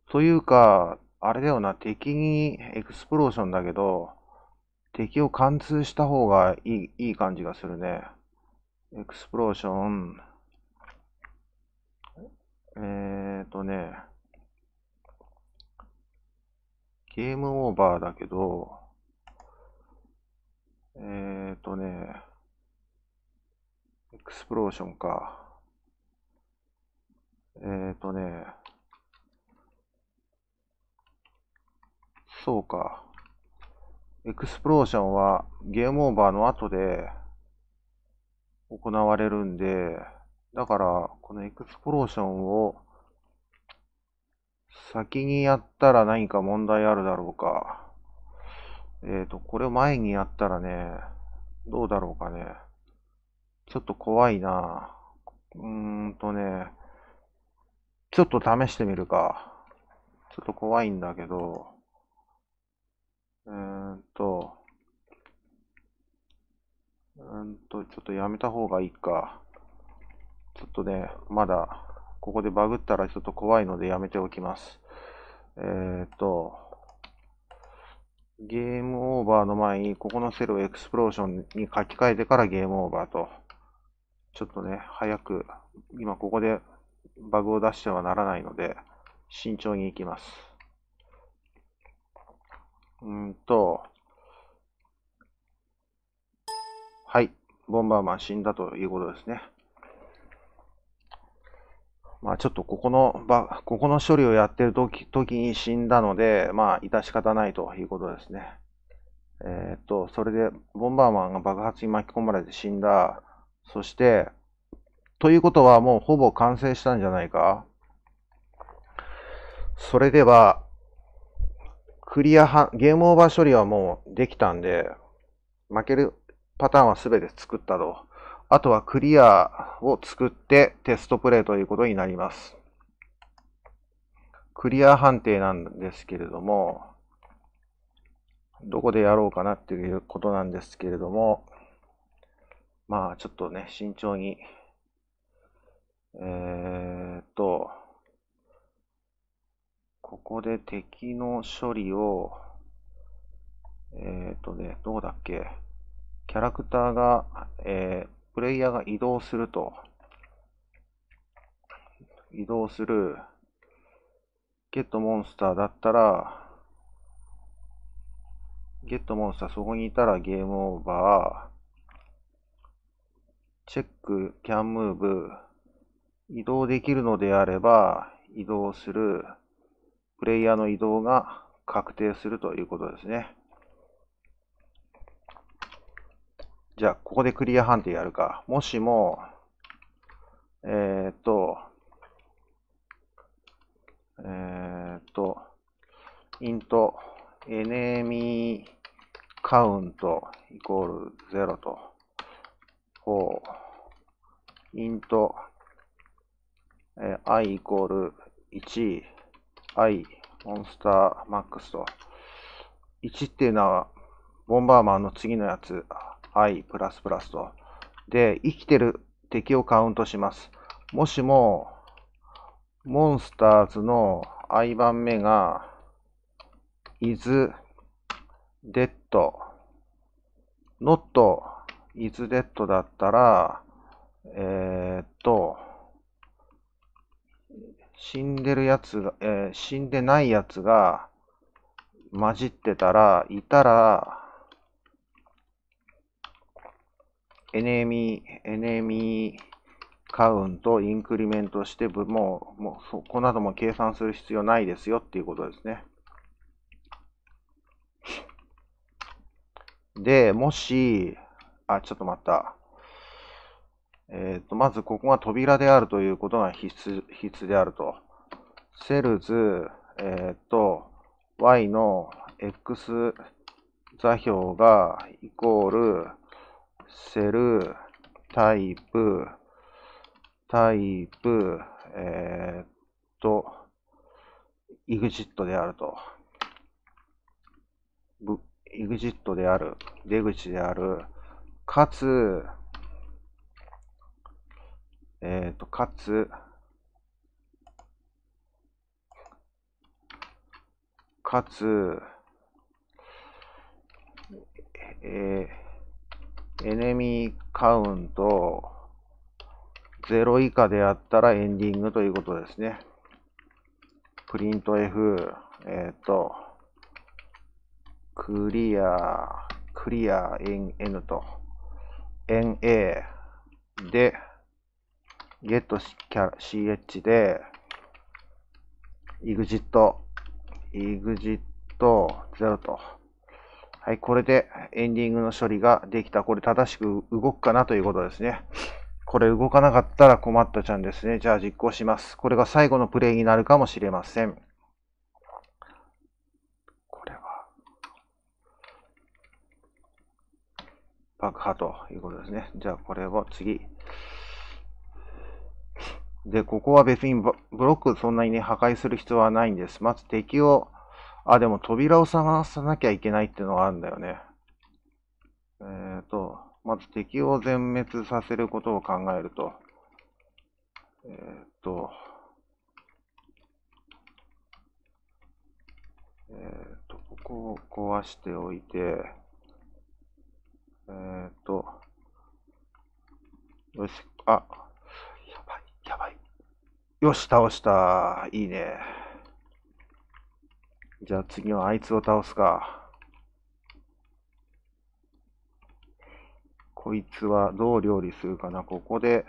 というか、あれだよな、敵にエクスプローションだけど、敵を貫通した方がいいいい感じがするね。エクスプローション。えーとね。ゲームオーバーだけど、えっ、ー、とね、エクスプローションか。えっ、ー、とね、そうか。エクスプローションはゲームオーバーの後で行われるんで、だから、このエクスプローションを先にやったら何か問題あるだろうか。えっ、ー、と、これを前にやったらね、どうだろうかね。ちょっと怖いなうーんとね、ちょっと試してみるか。ちょっと怖いんだけど、うーんと、うーんと、ちょっとやめた方がいいか。ちょっとね、まだここでバグったらちょっと怖いのでやめておきます。えー、っと、ゲームオーバーの前に、ここのセルをエクスプローションに書き換えてからゲームオーバーと。ちょっとね、早く、今ここでバグを出してはならないので、慎重に行きます。うんと、はい、ボンバーマン死んだということですね。まあちょっとここの場、ここの処理をやってる時時に死んだので、まあ致し方ないということですね。えー、っと、それで、ボンバーマンが爆発に巻き込まれて死んだ。そして、ということはもうほぼ完成したんじゃないかそれでは、クリアは、ゲームオーバー処理はもうできたんで、負けるパターンは全て作ったと。あとはクリアを作ってテストプレイということになります。クリア判定なんですけれども、どこでやろうかなっていうことなんですけれども、まあちょっとね、慎重に、えー、っと、ここで敵の処理を、えー、っとね、どうだっけキャラクターが、えー、プレイヤーが移動すると、移動する、ゲットモンスターだったら、ゲットモンスターそこにいたらゲームオーバー、チェック、キャンムーブ、移動できるのであれば移動する、プレイヤーの移動が確定するということですね。じゃあ、ここでクリア判定やるか。もしも、えー、っと、えー、っと、int enemy count イコール0と、f う。int、え i イコール1、i モンスターマックスと、1っていうのは、ボンバーマンの次のやつ、はい、プラスプラスと。で、生きてる敵をカウントします。もしも、モンスターズの相番目が、is dead, not is dead だったら、えー、っと、死んでるやつが、えー、死んでないやつが混じってたら、いたら、エネミー、エネミーカウント、インクリメントして、もう、もうそこなども計算する必要ないですよっていうことですね。で、もし、あ、ちょっと待った。えっ、ー、と、まずここが扉であるということが必須、必須であると。セルズ、えっ、ー、と、y の x 座標がイコール、セル、タイプ、タイプ、えー、っと、exit であると。exit である、出口である、かつ、えー、っと、かつ、かつ、えー、エネミーカウント0以下であったらエンディングということですね。プリント F、えっ、ー、と、クリア、クリア、N, N と、NA で、ゲット c h で、exit、exit0 と、はい、これでエンディングの処理ができた。これ正しく動くかなということですね。これ動かなかったら困ったちゃんですね。じゃあ実行します。これが最後のプレイになるかもしれません。これは、爆破ということですね。じゃあこれを次。で、ここは別にブロックそんなにね、破壊する必要はないんです。まず敵をあ、でも扉を探さなきゃいけないっていうのがあるんだよね。えっ、ー、と、まず敵を全滅させることを考えると、えっ、ー、と、えっ、ー、と、ここを壊しておいて、えっ、と、よし、あ、やばい、やばい。よし、倒した。いいね。じゃあ次はあいつを倒すか。こいつはどう料理するかな。ここで、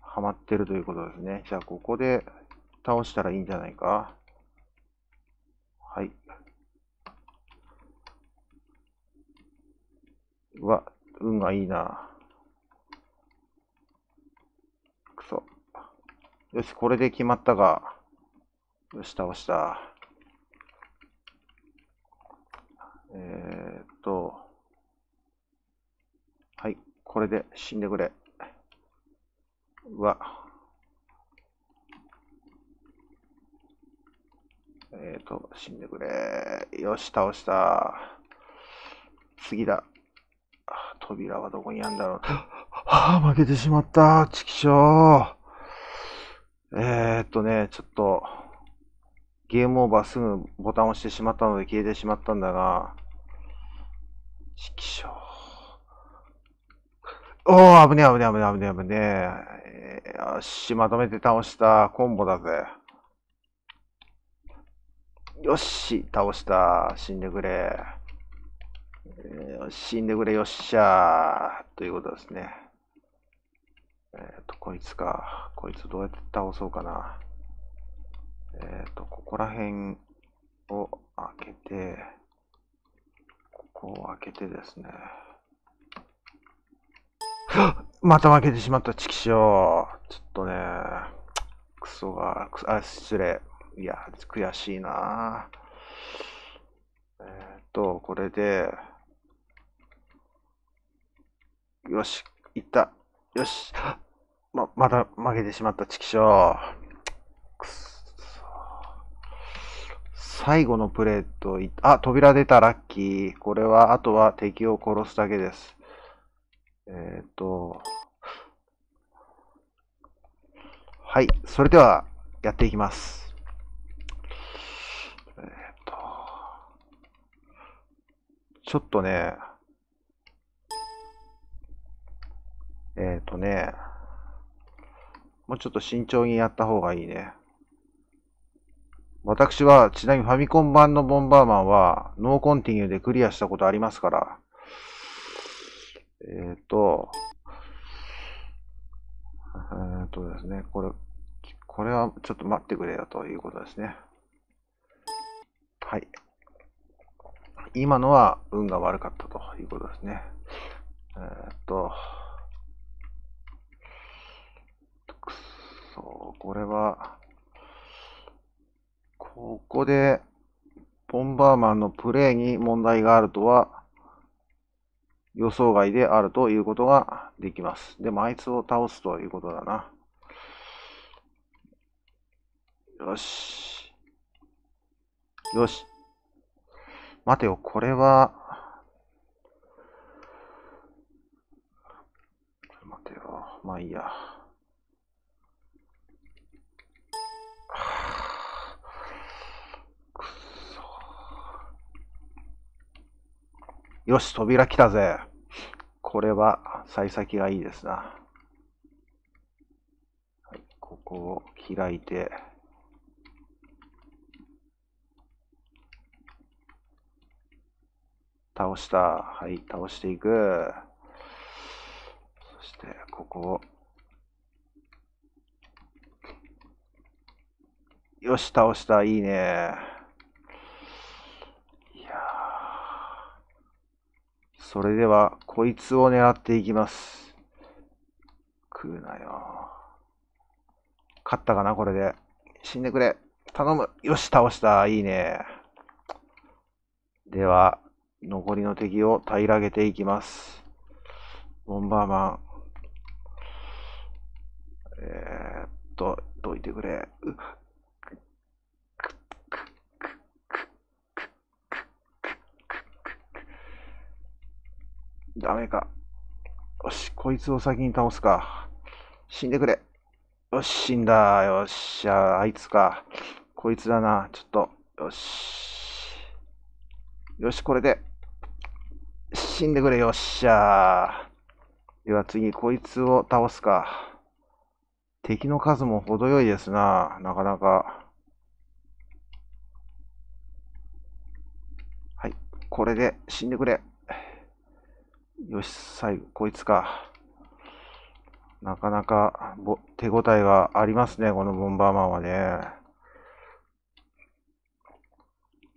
はまってるということですね。じゃあここで倒したらいいんじゃないか。はい。うわ、運がいいな。くそ。よし、これで決まったが。よし、倒した。えー、っと、はい、これで死んでくれ。うわ。えっ、と、死んでくれ。よし、倒した。次だ。扉はどこにあるんだろう。は <laughs> あ、負けてしまった。ちキしょう。えー、っとね、ちょっと、ゲームオーバーすぐボタンを押してしまったので消えてしまったんだが、色彰。おー、危ねえ、危ねえ、危ねえ、危ねえ、危ねえ。よし、まとめて倒した。コンボだぜ。よし、倒した。死んでくれ。えー、死んでくれ、よっしゃー。ということですね。えっ、ー、と、こいつか。こいつどうやって倒そうかな。えっ、ー、と、ここら辺を開けて、こう開けてですね。<laughs> また負けてしまった、チキショー。ちょっとね、クソが、あ、失礼。いや、悔しいなえー、っと、これで、よし、いった。よし。ま、また負けてしまった、チキショー。くそ。最後のプレート、あ、扉出た、ラッキー。これは、あとは敵を殺すだけです。えっ、ー、と、はい、それでは、やっていきます。えっ、ー、と、ちょっとね、えっ、ー、とね、もうちょっと慎重にやった方がいいね。私は、ちなみにファミコン版のボンバーマンは、ノーコンティニューでクリアしたことありますから。えっ、ー、と、えっ、ー、とですね、これ、これはちょっと待ってくれよということですね。はい。今のは運が悪かったということですね。えー、っと、くそ、これは、ここで、ボンバーマンのプレイに問題があるとは、予想外であるということができます。でも、あいつを倒すということだな。よし。よし。待てよ、これは、待てよ、まあいいや。よし、扉来たぜ。これは、幸先がいいですな。はい、ここを開いて、倒した。はい、倒していく。そして、ここを。よし、倒した。いいね。それでは、こいつを狙っていきます。食うなよ。勝ったかな、これで。死んでくれ。頼む。よし、倒した。いいね。では、残りの敵を平らげていきます。ボンバーマン。えー、っと、どいてくれ。ダメか。よし、こいつを先に倒すか。死んでくれ。よし、死んだ。よっしゃ、あいつか。こいつだな。ちょっと、よし。よし、これで。死んでくれ。よっしゃ。では次、こいつを倒すか。敵の数も程よいですな。なかなか。はい、これで死んでくれ。よし、最後、こいつか。なかなか手応えがありますね、このボンバーマンはね。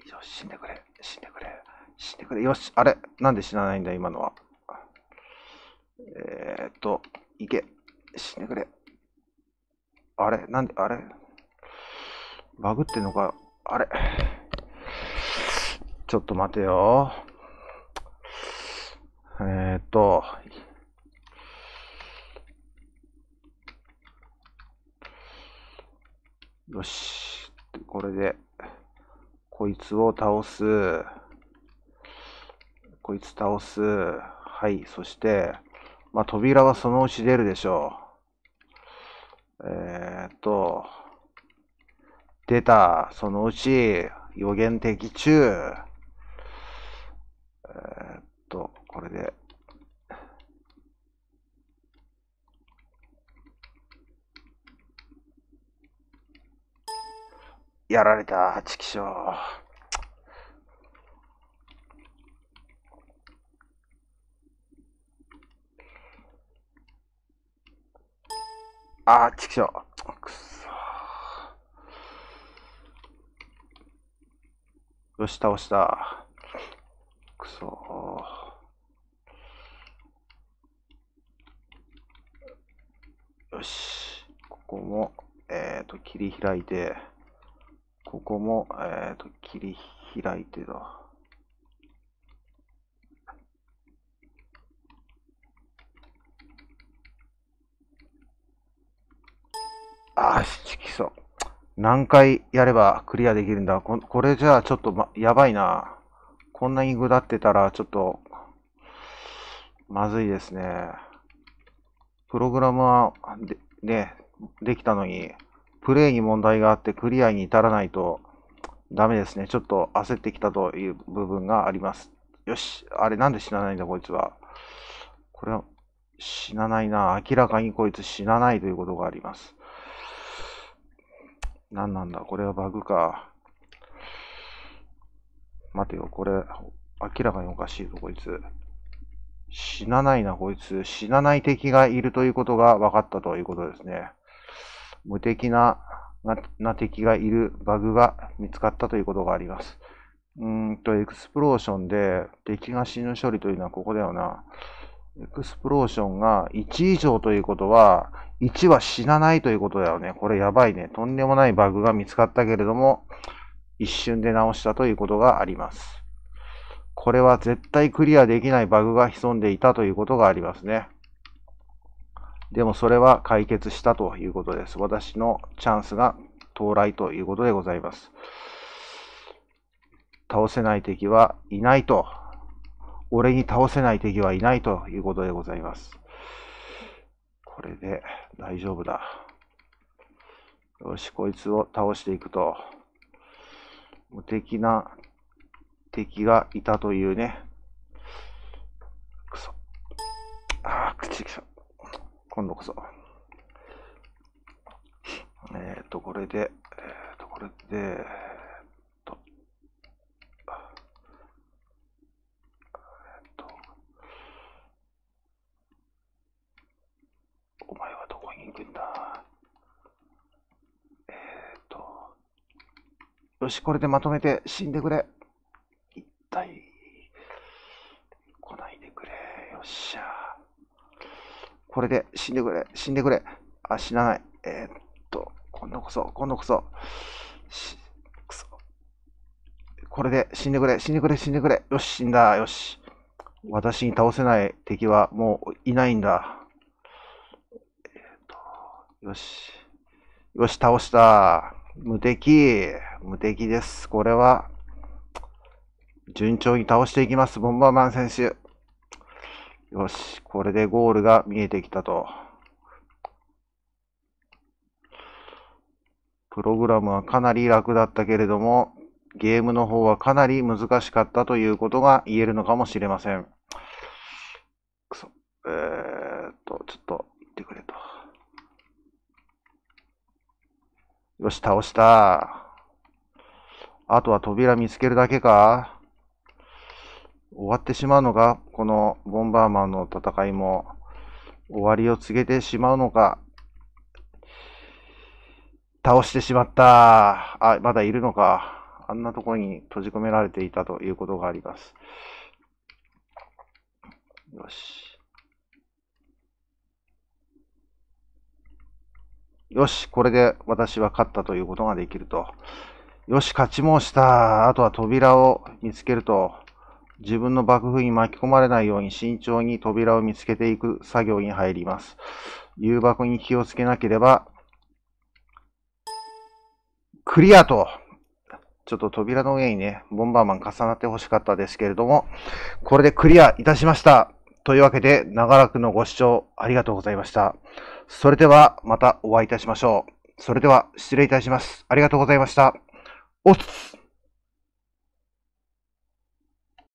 よし、死んでくれ、死んでくれ、死んでくれ。よし、あれなんで死なないんだ、今のは。えー、っと、いけ、死んでくれ。あれなんで、あれバグってんのかあれちょっと待てよ。えー、っと、よし。これで、こいつを倒す。こいつ倒す。はい。そして、まあ、扉はそのうち出るでしょう。えー、っと、出た。そのうち、予言的中。えー、っと、これで。やられた、チキショー。あー、ちくしょう。くそよし、倒した。くそよし。ここも、えっ、ー、と、切り開いて、ここも、えっ、ー、と、切り開いてだ。ああ、しきそう。何回やればクリアできるんだここれじゃあちょっと、ま、やばいな。こんなにぐだってたらちょっと、まずいですね。プログラムはででできたのに、プレイに問題があってクリアに至らないとダメですね。ちょっと焦ってきたという部分があります。よし。あれなんで死なないんだ、こいつは。これは死なないな。明らかにこいつ死なないということがあります。何なんだこれはバグか。待てよ、これ、明らかにおかしいぞ、こいつ。死なないな、こいつ。死なない敵がいるということが分かったということですね。無敵な、な、な敵がいるバグが見つかったということがあります。うんと、エクスプローションで敵が死ぬ処理というのはここだよな。エクスプローションが1以上ということは、1は死なないということだよね。これやばいね。とんでもないバグが見つかったけれども、一瞬で直したということがあります。これは絶対クリアできないバグが潜んでいたということがありますね。でもそれは解決したということです。私のチャンスが到来ということでございます。倒せない敵はいないと。俺に倒せない敵はいないということでございます。これで大丈夫だ。よし、こいつを倒していくと。無敵な敵がいたというね。くそ。ああ、口きた。今度こそ。えっ、ー、と、これで、えっ、ー、と、これで、お前はどこに行くんだえっ、と。よし、これでまとめて死んでくれ。っしゃこれで死んでくれ、死んでくれ。あ、死なない。えー、っと、今度こそ、今度こそ。くそ。これで死んでくれ、死んでくれ、死んでくれ。よし、死んだ、よし。私に倒せない敵はもういないんだ。えー、っと、よし。よし、倒した。無敵。無敵です。これは、順調に倒していきます。ボンバーマン選手。よし、これでゴールが見えてきたと。プログラムはかなり楽だったけれども、ゲームの方はかなり難しかったということが言えるのかもしれません。くそ。えー、っと、ちょっと、ってくれと。よし、倒した。あとは扉見つけるだけか終わってしまうのが、このボンバーマンの戦いも終わりを告げてしまうのか、倒してしまった。あ、まだいるのか。あんなところに閉じ込められていたということがあります。よし。よし、これで私は勝ったということができると。よし、勝ち申した。あとは扉を見つけると。自分の爆風に巻き込まれないように慎重に扉を見つけていく作業に入ります。誘爆に気をつけなければ、クリアと、ちょっと扉の上にね、ボンバーマン重なって欲しかったですけれども、これでクリアいたしました。というわけで、長らくのご視聴ありがとうございました。それでは、またお会いいたしましょう。それでは、失礼いたします。ありがとうございました。おつ